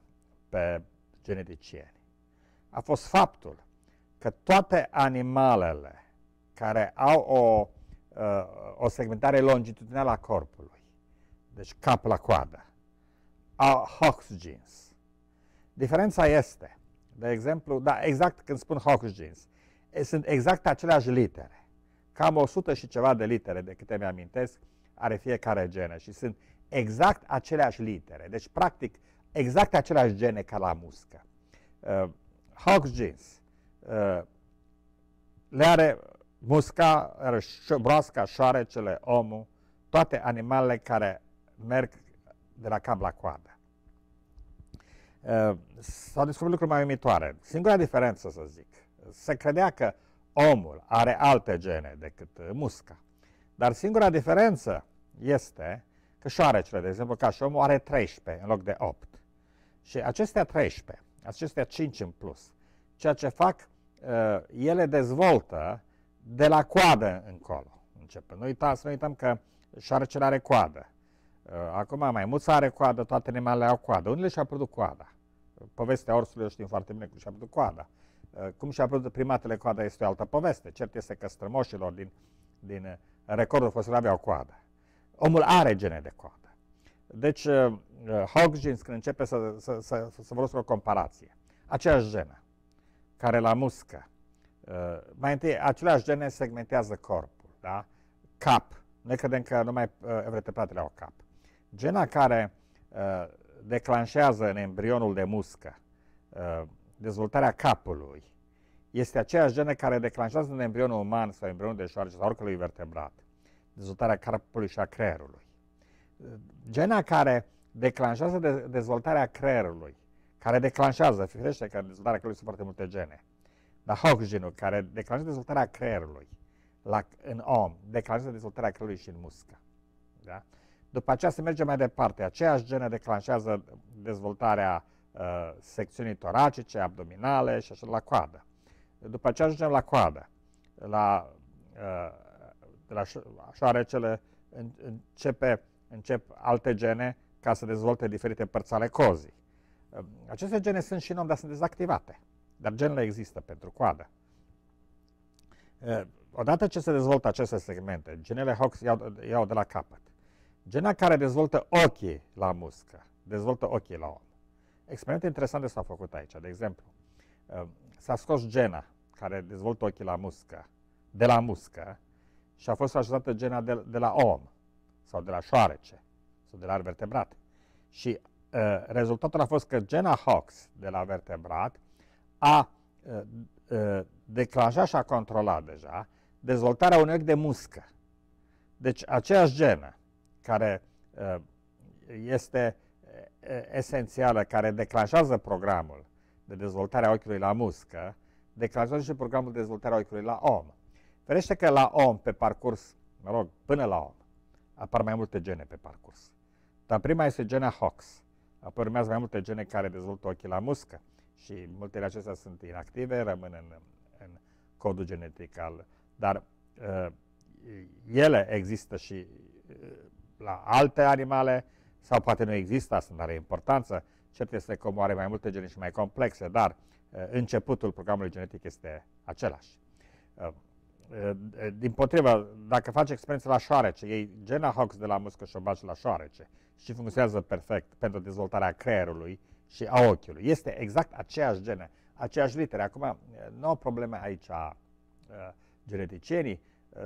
pe geneticieni a fost faptul că toate animalele care au o, uh, o segmentare longitudinală a corpului, deci cap la coadă, au Hox jeans. Diferența este, de exemplu, da, exact când spun Hox jeans, sunt exact aceleași litere. Cam 100 și ceva de litere, de câte mi-amintesc, are fiecare genă și sunt exact aceleași litere, deci practic exact aceleași gene ca la muscă. Uh, Hawks jeans uh, le are musca, are broasca, șoarecele, omul, toate animalele care merg de la cap la coadă. Uh, S-au descoperit lucruri mai uimitoare. Singura diferență, să zic, se credea că omul are alte gene decât musca. Dar singura diferență este că șoarecele, de exemplu, ca și omul, are 13 în loc de 8. Și acestea 13, acestea 5 în plus, ceea ce fac, uh, ele dezvoltă de la coadă încolo. Începem. Nu uitați, să nu uităm că șoarecele are coadă. Uh, acum mai mulți are coadă, toate animalele au coadă. Unele și-au produs coada. Povestea orsului o știm foarte bine cum și-a produs coada. Uh, cum și-a produs primatele coada este o altă poveste. Cert este că strămoșilor din, din recordul fosil aveau coadă omul are gene de coadă. Deci, uh, uh, Hawkins, când începe să, să, să, să folosească o comparație, aceeași genă care la muscă, uh, mai întâi, aceleași gene segmentează corpul, da? cap. Noi credem că numai evreteplatele au cap. Gena care declanșează în embrionul de muscă dezvoltarea capului este aceeași genă care declanșează în embrionul uman sau embrionul de șoarece sau oricălui vertebrat dezvoltarea carpului și a creierului. Gena care declanșează de- dezvoltarea creierului, care declanșează, firește că dezvoltarea creierului sunt foarte multe gene, dar Hawk genul care declanșează dezvoltarea creierului la, în om, declanșează dezvoltarea creierului și în muscă. Da? După aceea se merge mai departe. Aceeași genă declanșează dezvoltarea uh, secțiunii toracice, abdominale și așa la coadă. După aceea ajungem la coadă, la uh, de la șoarecele începe, încep alte gene ca să dezvolte diferite părți ale cozii. Ehm, aceste gene sunt și în om, dar sunt dezactivate. Dar genele există pentru coadă. Ehm, odată ce se dezvoltă aceste segmente, genele Hox iau, iau de la capăt. Gena care dezvoltă ochii la muscă, dezvoltă ochii la om. Experimente interesante s-au făcut aici. De exemplu, ehm, s-a scos gena care dezvoltă ochii la muscă, de la muscă, și a fost așezată gena de, de la om sau de la șoarece sau de la vertebrate. Și uh, rezultatul a fost că gena Hox de la vertebrat a uh, uh, declanșat și a controlat deja dezvoltarea unui ochi de muscă. Deci aceeași genă care uh, este uh, esențială, care declanșează programul de dezvoltare a ochiului la muscă, declanșează și programul de dezvoltare a ochiului la om. Ferește că la om, pe parcurs, mă rog, până la om, apar mai multe gene pe parcurs. Dar prima este gena Hox. Apoi urmează mai multe gene care dezvoltă ochii la muscă și multele acestea sunt inactive, rămân în, în codul genetic al... Dar uh, ele există și uh, la alte animale sau poate nu există, asta nu are importanță. Cert este că omul are mai multe gene și mai complexe, dar uh, începutul programului genetic este același. Uh, din potrivă, dacă faci experiență la șoarece, ei Gena Hawks de la muscă și o bagi la șoarece și funcționează perfect pentru dezvoltarea creierului și a ochiului. Este exact aceeași genă, aceeași litere. Acum, nu au probleme aici a geneticienii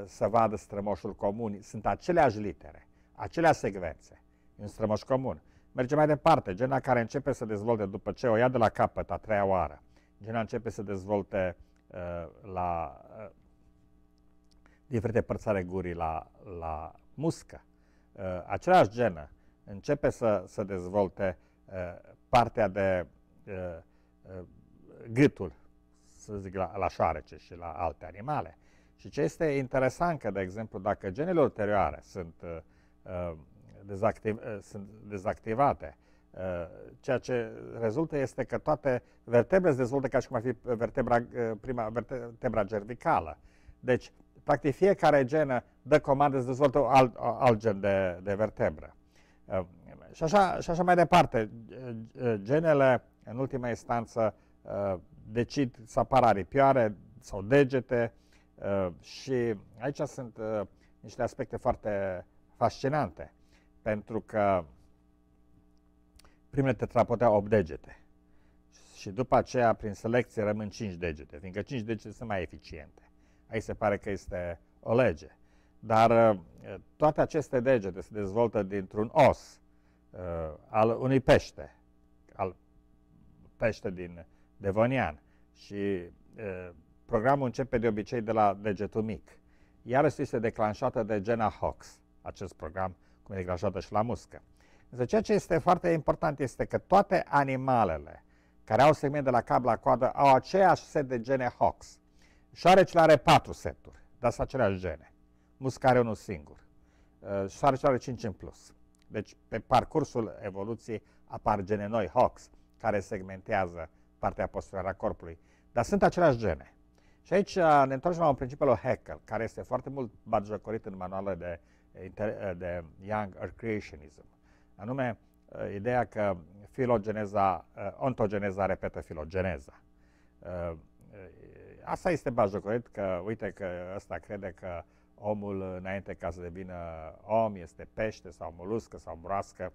să vadă strămoșul comun. Sunt aceleași litere, aceleași secvențe în strămoș comun. Merge mai departe, gena care începe să dezvolte după ce o ia de la capăt a treia oară. Gena începe să dezvolte a, la a, diferite părți ale gurii la, la muscă. Uh, același genă începe să se dezvolte uh, partea de uh, uh, gâtul, să zic, la, la șoarece și la alte animale. Și ce este interesant că, de exemplu, dacă genele ulterioare sunt, uh, uh dezactiv, uh, sunt dezactivate, uh, ceea ce rezultă este că toate vertebrele se dezvoltă ca și cum ar fi vertebra, uh, prima vertebra cervicală. Deci, Practic fiecare genă dă comandă să dezvoltă alt, alt gen de, de vertebră. Uh, și așa, și așa mai departe. Uh, genele, în ultima instanță, uh, decid să apară aripioare sau degete și aici sunt niște aspecte foarte fascinante, pentru că primele tetrapode au 8 degete și după aceea, prin selecție, rămân 5 degete, fiindcă 5 degete sunt mai eficiente aici se pare că este o lege. Dar uh, toate aceste degete se dezvoltă dintr-un os uh, al unui pește, al pește din Devonian. Și uh, programul începe de obicei de la degetul mic. Iarăși este declanșată de gena Hox, acest program, cum e declanșată și la muscă. Însă ceea ce este foarte important este că toate animalele care au segment de la cap la coadă au aceeași set de gene Hox. Șoarecile are patru seturi, dar sunt aceleași gene. Muscare are unul singur. Uh, Șoarecele are cinci în plus. Deci, pe parcursul evoluției apar gene noi, HOX, care segmentează partea posterioară a corpului. Dar sunt aceleași gene. Și aici uh, ne întoarcem la un principiu al Haeckel, care este foarte mult batjocorit în manualele de, uh, de Young Earth Creationism. Anume, ideea că filogeneza, ontogeneza repetă filogeneza asta este bajocorit, că uite că ăsta crede că omul înainte ca să devină om este pește sau moluscă sau broască.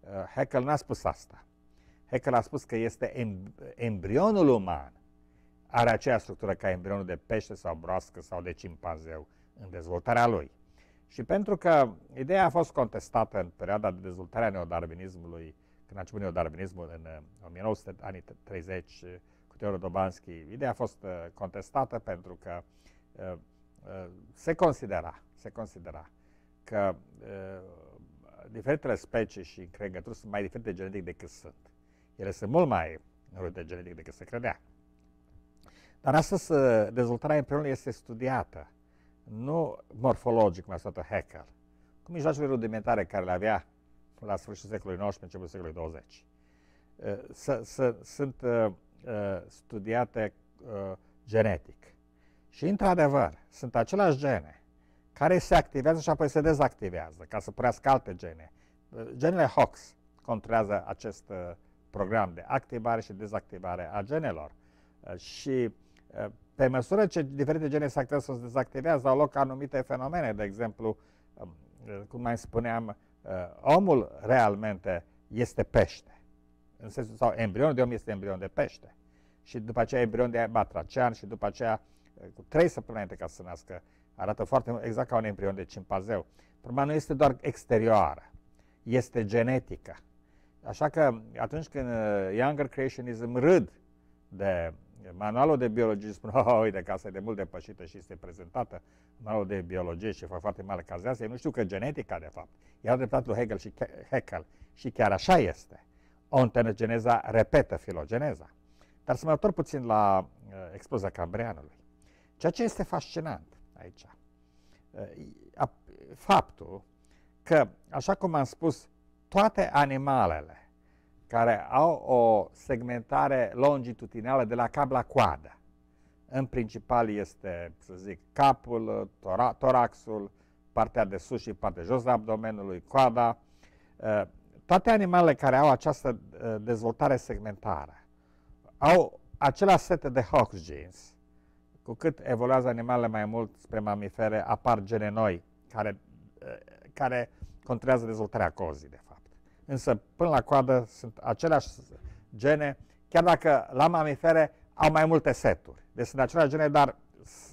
Uh, Haeckel n-a spus asta. Haeckel a spus că este embrionul uman are aceeași structură ca embrionul de pește sau broască sau de cimpanzeu în dezvoltarea lui. Și pentru că ideea a fost contestată în perioada de dezvoltare a neodarvinismului, când a început neodarvinismul uh, în 1930, cu Teodor Dobanski, ideea a fost uh, contestată pentru că uh, uh, se considera, se considera că diferitele specii și crengături sunt mai diferite genetic decât sunt. Ele sunt mult mai înrudite genetic decât se credea. Dar astăzi dezvoltarea embrionului este studiată, nu morfologic, cum a spus Haeckel, cu mijloacele rudimentare care le avea la sfârșitul secolului XIX, începutul secolului XX. Sunt Uh, studiate uh, genetic. Și, într-adevăr, sunt aceleași gene care se activează și apoi se dezactivează ca să primească alte gene. Uh, genele HOX controlează acest program de activare și dezactivare a genelor. Și pe măsură ce diferite gene se activează sau se dezactivează, au loc anumite fenomene. De exemplu, um, cum mai spuneam, omul realmente este pește în sensul, sau embrionul de om este embrion de pește. Și după aceea embrion de batracean și după aceea eh, cu trei săptămâni ca să se nască. Arată foarte mult, exact ca un embrion de cimpanzeu. Problema nu este doar exterioară, este genetică. Așa că atunci când eh, Younger Creationism râd de manualul de biologie, spun, oh, uite, casa e de mult depășită și este prezentată, manualul de biologie și fac foarte mare cazează, ei nu știu că genetica, de fapt, i dreptatul Hegel și Heckel și chiar așa este ontenogeneza repetă filogeneza. Dar să mă întorc puțin la uh, explozia cambrianului. Ceea ce este fascinant aici, uh, a, faptul că, așa cum am spus, toate animalele care au o segmentare longitudinală de la cap la coadă, în principal este, să zic, capul, tora, toraxul, partea de sus și partea de jos a abdomenului, coada, uh, toate animalele care au această uh, dezvoltare segmentară au același set de Hox genes. Cu cât evoluează animalele mai mult spre mamifere, apar gene noi care, uh, care controlează dezvoltarea cozii, de fapt. Însă, până la coadă, sunt aceleași gene, chiar dacă la mamifere au mai multe seturi. Deci sunt aceleași gene, dar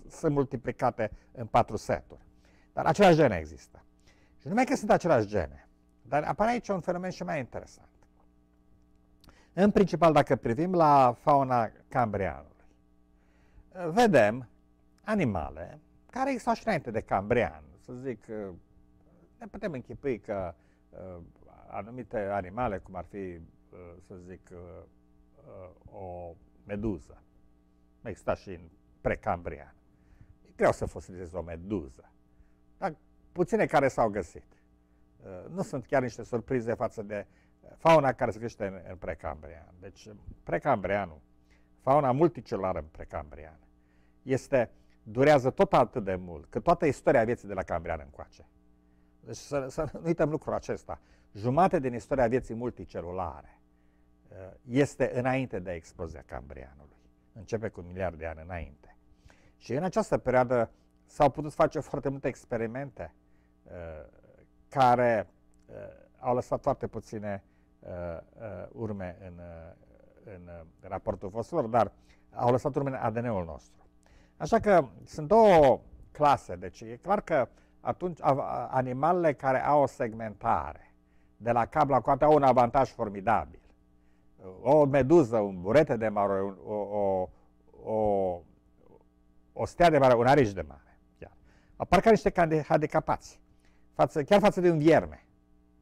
sunt multiplicate în patru seturi. Dar aceleași gene există. Și numai că sunt aceleași gene, dar apare aici un fenomen și mai interesant. În principal, dacă privim la fauna cambrianului, vedem animale care existau și înainte de cambrian. Să zic, ne putem închipui că uh, anumite animale, cum ar fi, uh, să zic, uh, o meduză, exista și în precambrian. E greu să fosilizezi o meduză, dar puține care s-au găsit nu sunt chiar niște surprize față de eh, fauna care se crește în, în precambrian. Deci precambrianul, fauna multicelulară în precambrian, este, durează tot atât de mult cât toată istoria vieții de la cambrian încoace. Deci să, să nu uităm lucrul acesta. Jumate din istoria vieții multicelulare eh, este înainte de explozia cambrianului. Începe cu miliarde de ani înainte. Și în această perioadă s-au putut face foarte multe experimente eh, care uh, au lăsat foarte puține uh, uh, urme în, uh, în raportul vostru, dar au lăsat urme în ADN-ul nostru. Așa că sunt două clase, deci e clar că atunci animalele care au o segmentare de la cap la coate au un avantaj formidabil. O meduză, un burete de mare, un, o, o, o, o stea de mare, un arici de mare. Apar ca niște handicapați față, chiar față de un vierme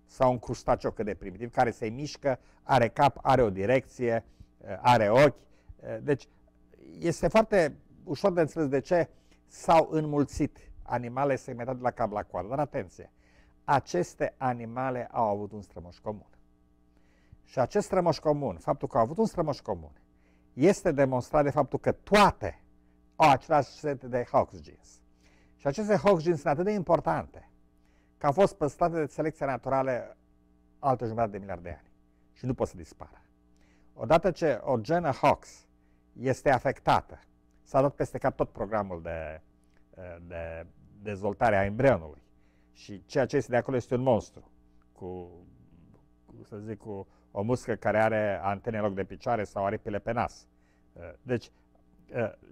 sau un crustaciocă de primitiv care se mișcă, are cap, are o direcție, uh, are ochi. Uh, deci este foarte ușor de înțeles de ce s-au înmulțit animale segmentate la cap la coadă. Dar atenție, aceste animale au avut un strămoș comun. Și acest strămoș comun, faptul că au avut un strămoș comun, este demonstrat de faptul că toate au același set de Hox jeans. Și aceste Hox jeans sunt atât de importante că a fost păstrate de selecția naturală altă jumătate de miliard de ani și nu pot să dispară. Odată ce o genă Hox este afectată, s-a dat peste cap tot programul de, de dezvoltare a embrionului și ceea ce este de acolo este un monstru cu, să zic, cu o muscă care are antene în loc de picioare sau aripile pe nas. Deci,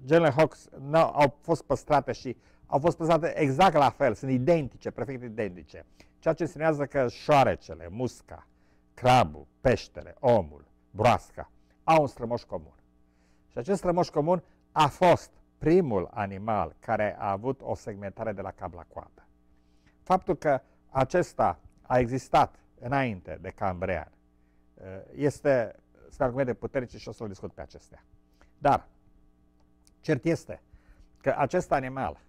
genele Hox au fost păstrate și au fost plasate exact la fel, sunt identice, perfect identice. Ceea ce însemnează că șoarecele, musca, crabul, peștele, omul, broasca au un strămoș comun. Și acest strămoș comun a fost primul animal care a avut o segmentare de la cap la coadă. Faptul că acesta a existat înainte de Cambrean eh, este, sunt argumente puternice și o să-l discut pe acestea. Dar, cert este că acest animal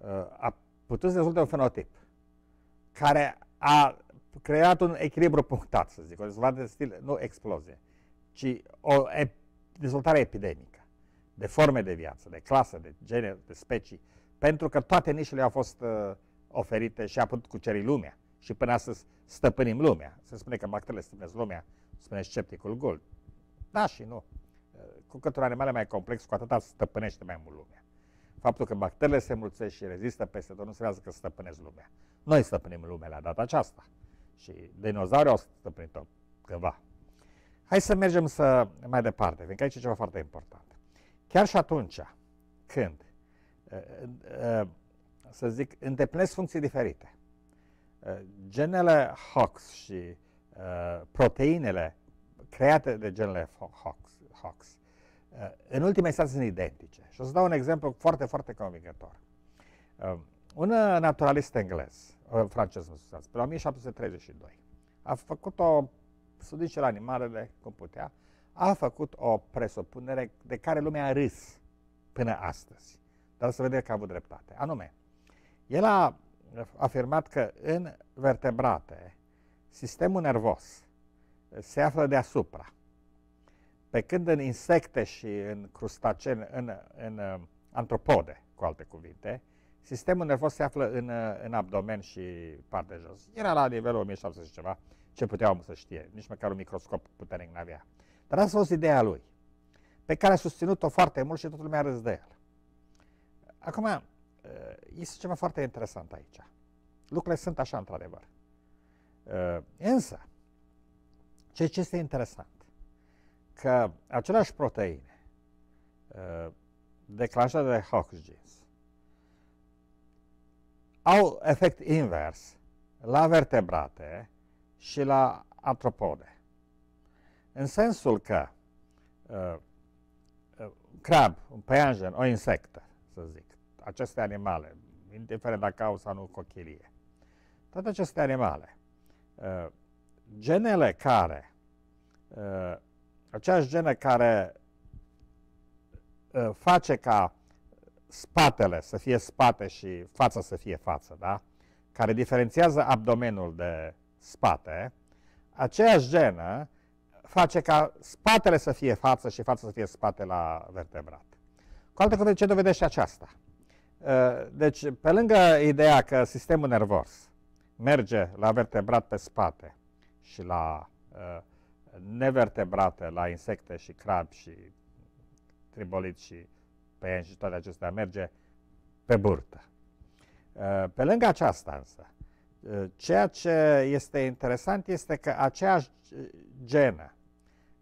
Uh, a putut să dezvolte un fenotip care a creat un echilibru punctat, să zic, o dezvoltare de stil, nu explozie, ci o ep dezvoltare epidemică de forme de viață, de clasă, de gener, de specii, pentru că toate nișele au fost uh, oferite și a putut cuceri lumea și până astăzi stăpânim lumea. Se spune că bacteriile stăpânesc lumea, spune scepticul Gold. Da și nu. Uh, cu cât un animal e mai complex, cu atât stăpânește mai mult lumea. Faptul că bacteriile se mulțesc și rezistă peste tot nu înseamnă că stăpânesc lumea. Noi stăpânim lumea la data aceasta. Și dinozaurii au stăpânit-o cândva. Hai să mergem să mai departe, fiindcă aici e ceva foarte important. Chiar și atunci când, ă, ă, să zic, îndeplinesc funcții diferite, ă, genele Hox și proteinele create de genele Hox, Hox Eh, în ultima instanță sunt identice. Și o să dau un exemplu foarte, foarte convingător. Eh, un naturalist englez, eh, francez, mă scuzați, pe 1732, a făcut o, studiind la animalele, cum putea, a făcut o presupunere de care lumea a râs până astăzi. Dar să vedem că a avut dreptate. Anume, el a afirmat că în vertebrate sistemul nervos se află deasupra pe când în insecte și în crustacene, în, în um, antropode, cu alte cuvinte, sistemul nervos se află în, uh, în abdomen și parte jos. Era la nivelul și ceva, ce putea omul să știe, nici măcar un microscop puternic n-avea. Dar asta a fost ideea lui, pe care a susținut-o foarte mult și toată lumea râs de el. Acum, uh, este ceva foarte interesant aici. Lucrurile sunt așa, într-adevăr. Uh, însă, ceea ce este interesant că aceleași proteine eh, declanșate de Hox genes au efect invers la vertebrate și la artropode. În sensul că uh, crab, un păianjen, o insectă, să zic, aceste animale, indiferent dacă au sau nu cochilie, toate aceste animale, uh, genele care uh, Aceeași genă care ă, face ca spatele să fie spate și fața să fie față, da? care diferențiază abdomenul de spate, aceeași genă face ca spatele să fie față și fața să fie spate la vertebrat. Cu alte cuvinte, ce dovedește aceasta? Ă, deci, pe lângă ideea că sistemul nervos merge la vertebrat pe spate și la uh, nevertebrate la insecte și crab și triboliți și pe și toate acestea merge pe burtă. Uh, pe lângă aceasta însă, uh, ceea ce este interesant este că aceeași uh, genă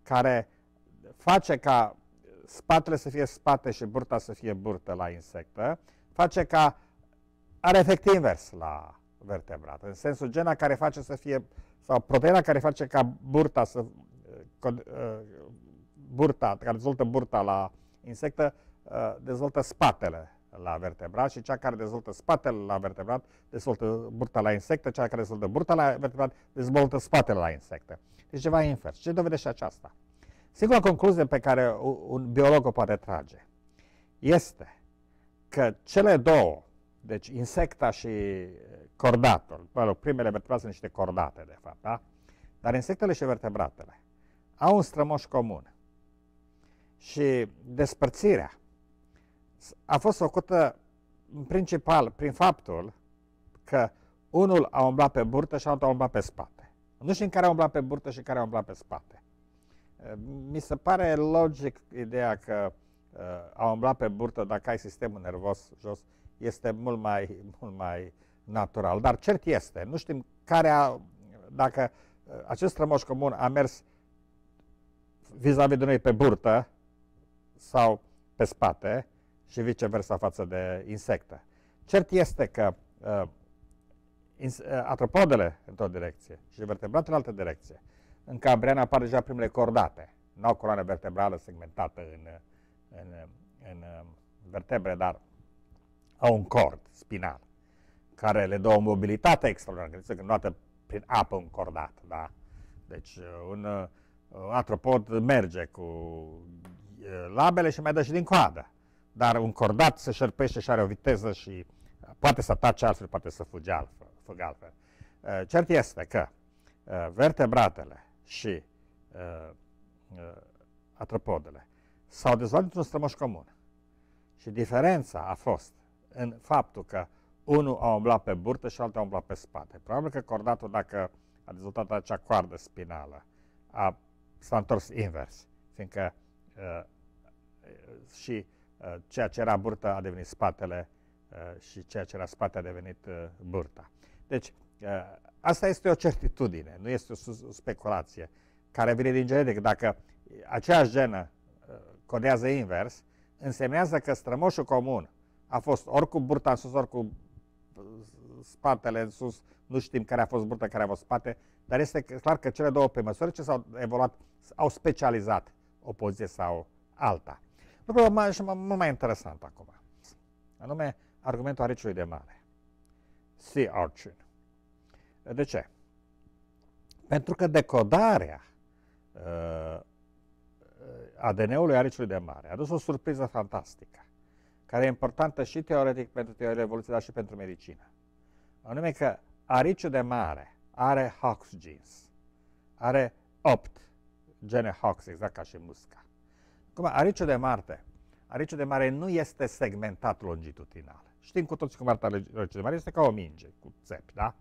care face ca spatele să fie spate și burta să fie burtă la insectă, face ca are efect invers la vertebrat, în sensul gena care face să fie, sau proteina care face ca burta să Uh, burta, care dezvoltă burta la insectă, uh, dezvoltă spatele la vertebrat și cea care dezvoltă spatele la vertebrat dezvoltă burta la insectă, cea care dezvoltă burta la vertebrat dezvoltă spatele la insectă. Deci ceva invers. Ce dovedește aceasta? Singura concluzie pe care un biolog o poate trage este că cele două, deci insecta și uh, cordatul, primele vertebrate sunt niște cordate de fapt, da? dar insectele și vertebratele au un strămoș comun și despărțirea a fost făcută în principal prin faptul că unul a umblat pe burtă și altul a umblat pe spate. Nu știu în care a umblat pe burtă și care a umblat pe spate. Mi se pare logic ideea că uh, a umblat pe burtă dacă ai sistemul nervos jos este mult mai, mult mai natural. Dar cert este, nu știm care a, dacă uh, acest strămoș comun a mers uh, vis-a-vis de noi pe burtă sau pe spate și viceversa față de insecte. Cert este că uh, uh, atropodele într-o direcție și vertebrate în altă direcție. În Cambrian apar deja primele cordate. Nu au coloană vertebrală segmentată în, în, în uh, vertebre, dar au un cord spinal care le dă o mobilitate extraordinară. Gândiți-vă că nu prin apă un cordat, da? Deci un, Uh, atropod merge cu uh, labele și mai dă și din coadă. Dar un cordat se șerpește și are o viteză și poate să atace altfel, poate să fuge altfel. Fugă altfel. Uh, cert este că vertebratele și atropodele s-au dezvoltat într-un strămoș comun. Și diferența a fost în faptul că unul a umblat pe burtă și altul a umblat pe spate. Probabil că cordatul, dacă a dezvoltat acea coardă spinală, a s-a întors invers, fiindcă uh, și uh, ceea ce era burta a devenit spatele uh, și ceea ce era spate a devenit uh, burta. Deci, uh, asta este o certitudine, nu este o speculație care vine din genetic. Dacă aceeași genă uh, codează invers, însemnează că strămoșul comun a fost ori cu burta în sus, ori cu uh, spatele în sus, nu știm care a fost burta, care a fost spate, dar este clar că cele două pe măsură ce s-au evoluat, au specializat o poziție sau alta. Lucrul mai, și mult mai interesant acum, anume argumentul ariciului de mare. Sea Archon. De ce? Pentru că decodarea uh, uh ADN-ului ariciului de mare a dus o surpriză fantastică, care e importantă și teoretic pentru teoria evoluției, dar și pentru medicină. Anume că ariciul de mare are Hox genes. Are 8 gene Hox, exact ca și musca. Acum, ariciul de Marte. Ariciul de Mare nu este segmentat longitudinal. Știm cu toți cum arată ariciul de Mare, este ca o minge cu țep, da?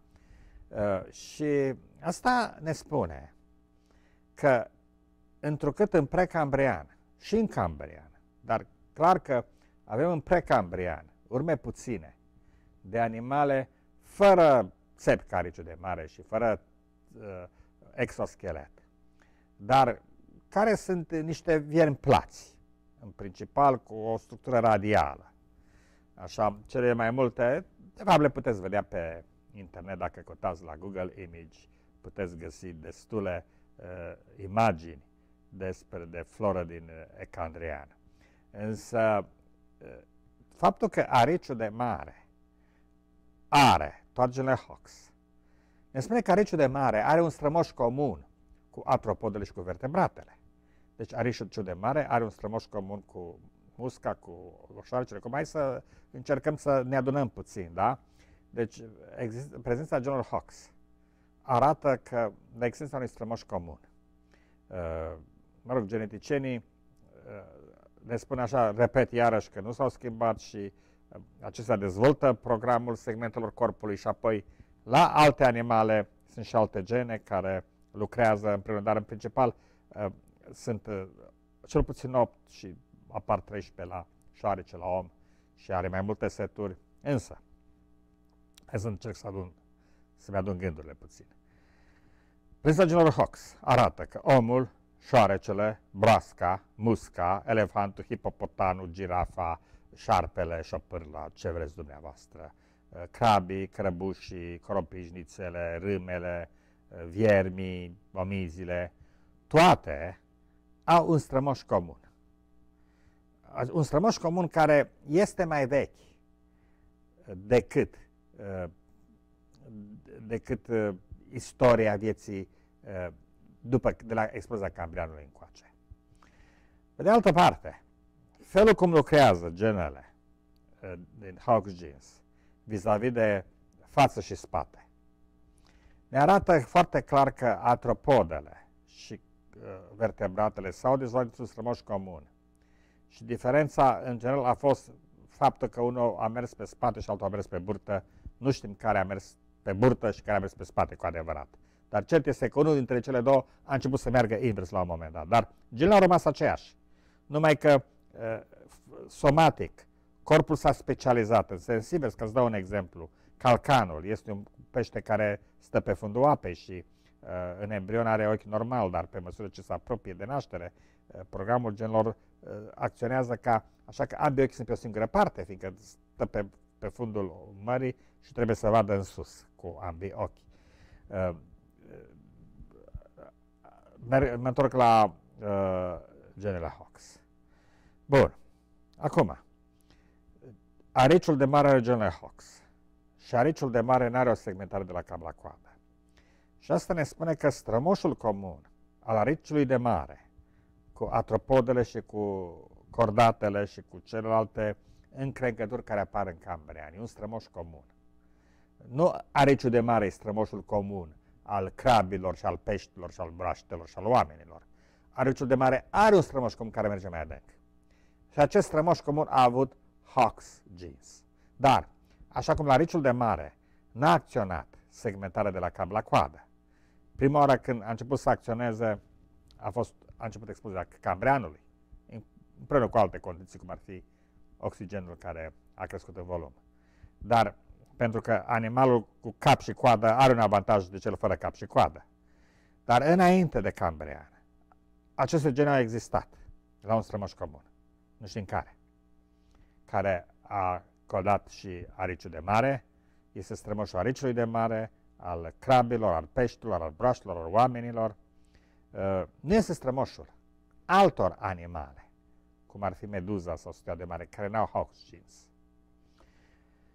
Uh, și asta ne spune că întrucât în precambrian și în cambrian, dar clar că avem în precambrian urme puține de animale fără carice de mare și fără uh, exoschelet. Dar care sunt niște viermi plați, în principal cu o structură radială. Așa, cele mai multe, de fapt le puteți vedea pe internet, dacă cotați la Google Image, puteți găsi destule uh, imagini despre de floră din uh, Ecandrian. Însă, uh, faptul că ariciul de mare are Toargele Hawks. Ne spune că ariciul de mare are un strămoș comun cu atropodele și cu vertebratele. Deci ariciul de mare are un strămoș comun cu musca, cu șoarecele, cum hai să încercăm să ne adunăm puțin, da? Deci există, prezența genului Hawks arată că există unui strămoș comun. Uh, mă rog, geneticienii uh, ne spun așa, repet iarăși că nu s-au schimbat și acestea dezvoltă programul segmentelor corpului și apoi la alte animale sunt și alte gene care lucrează împreună, dar în principal uh, sunt uh, cel puțin 8 și apar 13 la șoarece, la om și are mai multe seturi, însă hai să încerc să adun, să-mi adun gândurile puțin. genului Hawks arată că omul, șoarecele, brasca, musca, elefantul, hipopotanul, girafa, șarpele, șopârla, ce vreți dumneavoastră, uh, crabii, crăbușii, cropișnițele, râmele, uh, viermii, omizile, toate au un strămoș comun. Un strămoș comun care este mai vechi decât, uh, decât istoria vieții după, de la exploza Cambrianului încoace. Pe de altă parte, felul cum lucrează genele uh, din Hawks Jeans vis-a-vis -vis de față și spate ne arată foarte clar că atropodele și uh, vertebratele s-au dezvoltat sub strămoși comun. Și diferența, în general, a fost faptul că unul a mers pe spate și altul a mers pe burtă. Nu știm care a mers pe burtă și care a mers pe spate cu adevărat. Dar cert este că unul dintre cele două a început să meargă invers la un moment dat. Dar genul a rămas aceeași. Numai că Uh, somatic. Corpul s-a specializat în sens invers, ca dau un exemplu. Calcanul este un pește care stă pe fundul apei și uh, în embrion are ochi normal, dar pe măsură ce se apropie de naștere, uh, programul genelor uh, acționează ca, așa că ambii ochi sunt pe o singură parte, fiindcă stă pe, pe fundul mării și trebuie să vadă în sus cu ambii ochi. Uh, uh mă întorc la uh, genele Hawks. Bun. Acum, ariciul de mare are regiunile Hox și ariciul de mare nu are o segmentare de la cap la coadă. Și asta ne spune că strămoșul comun al ariciului de mare, cu atropodele și cu cordatele și cu celelalte încrencături care apar în Cambria, e un strămoș comun. Nu ariciul de mare e strămoșul comun al crabilor și al peștilor și al braștelor și al oamenilor. Ariciul de mare are un strămoș comun care merge mai adânc și acest strămoș comun a avut Hawks Jeans. Dar, așa cum la Riciul de Mare n-a acționat segmentarea de la cap la coadă, prima oară când a început să acționeze a, fost, a început expunerea cambreanului, împreună cu alte condiții, cum ar fi oxigenul care a crescut în volum. Dar pentru că animalul cu cap și coadă are un avantaj de cel fără cap și coadă. Dar înainte de Cambrian, aceste gen au existat la un strămoș comun nu în care, care a codat și ariciul de mare, este strămoșul ariciului de mare, al crabilor, al peștilor, al broaștilor, al oamenilor. Uh, nu este strămoșul altor animale, cum ar fi meduza sau stea de mare, care n-au Hodgkins.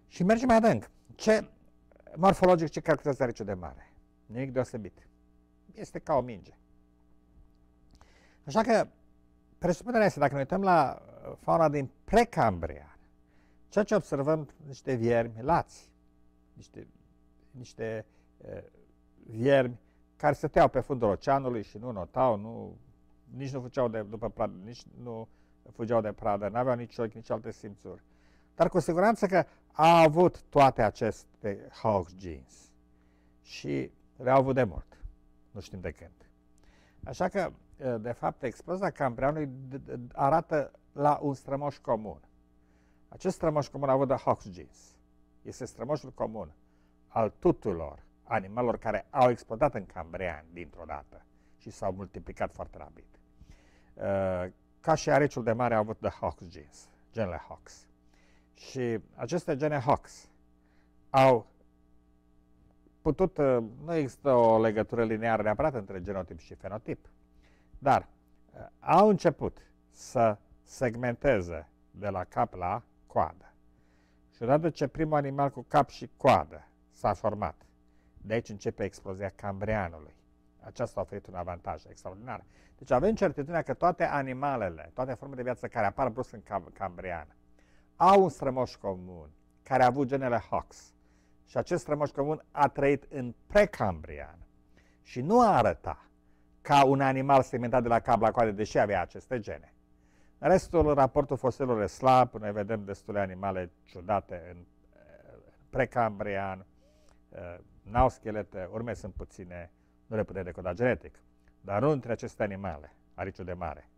Și mergem mai adânc. Ce morfologic ce caracterizează ariciul de mare? Nimic deosebit. Este ca o minge. Așa că presupunerea este, dacă ne uităm la fauna din precambrian. Ceea ce observăm, niște viermi lați, niște, niște uh, viermi care stăteau pe fundul oceanului și nu notau, nu, nici nu fugeau de, după pradă, nici nu fugeau de pradă, nu aveau nici ochi, nici alte simțuri. Dar cu siguranță că a avut toate aceste hawk jeans și le-au avut de mult, nu știm de când. Așa că, de fapt, exploza Cambrianului arată la un strămoș comun. Acest strămoș comun a avut de Hoxgins. Este strămoșul comun al tuturor animalelor care au explodat în Cambrian dintr-o dată și s-au multiplicat foarte rapid. Uh, ca și ariciul de mare a avut de Hoxgins, genele Hox. Și aceste gene Hox au putut, uh, nu există o legătură lineară neapărat între genotip și fenotip, dar uh, au început să segmenteze de la cap la coadă. Și odată ce primul animal cu cap și coadă s-a format, de aici începe explozia cambrianului. Aceasta a oferit un avantaj extraordinar. Deci avem certitudinea că toate animalele, toate formele de viață care apar brusc în cam au un strămoș comun care a avut genele Hox. Și acest strămoș comun a trăit în precambrian și nu arăta ca un animal segmentat de la cap la coadă, deși avea aceste gene restul, raportul fosilor e slab, noi vedem destule animale ciudate în eh, precambrian, eh, n-au schelete, urme sunt puține, nu le putem decoda genetic. Dar unul dintre aceste animale, ariciul de mare,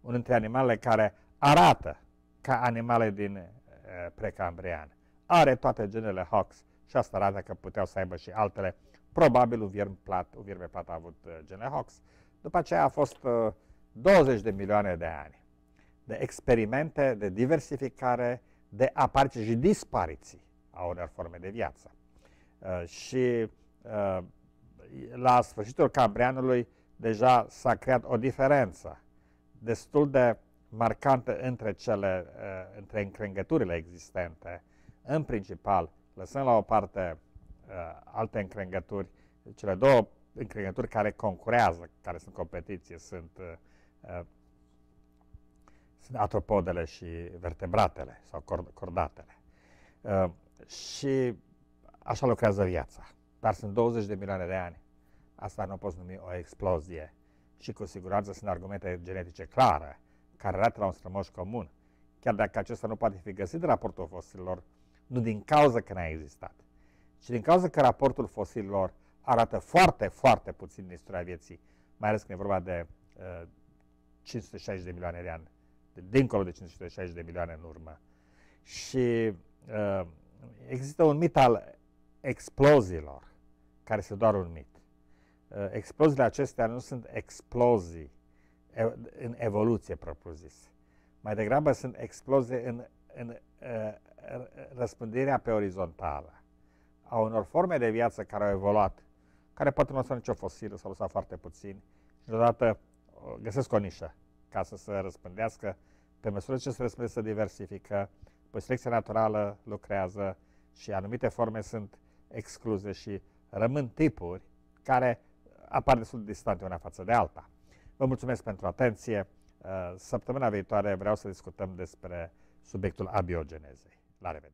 unul dintre animalele care arată ca animale din eh, precambrian, are toate genele Hox și asta arată că puteau să aibă și altele. Probabil un vierme plat, un vierme plat a avut genele Hox. După aceea a fost 20 de milioane de ani de experimente, de diversificare, de apariții și dispariții a unor forme de viață. Uh, și uh, la sfârșitul Cambrianului deja s-a creat o diferență destul de marcantă între cele, uh, între încrengăturile existente, în principal, lăsând la o parte uh, alte încrengături, cele două încrengături care concurează, care sunt competiție, sunt uh, uh sunt atropodele și vertebratele sau cord- cordatele. Uh, și așa lucrează viața. Dar sunt 20 de milioane de ani. Asta nu poți numi o explozie. Și cu siguranță sunt argumente genetice clare care arată la un strămoș comun, chiar dacă acesta nu poate fi găsit de raportul fosililor, nu din cauza că n-a existat, ci din cauza că raportul fosililor arată foarte, foarte puțin din istoria vieții, mai ales când e vorba de uh, 560 de milioane de ani dincolo de 560 de milioane în urmă. Și uh, există un mit al exploziilor, care este doar un mit. Uh, exploziile acestea nu sunt explozii ev în evoluție propriu-zis. Mai degrabă sunt explozii în, în uh, răspândirea pe orizontală a unor forme de viață care au evoluat, care poate nu au nicio fosilă, s-au lăsat foarte puțin și deodată uh, găsesc o nișă ca să se răspândească pe măsură ce se să diversifică, pe păi selecția naturală lucrează și anumite forme sunt excluse și rămân tipuri care apar destul de distante una față de alta. Vă mulțumesc pentru atenție. Uh, săptămâna viitoare vreau să discutăm despre subiectul abiogenezei. La revedere!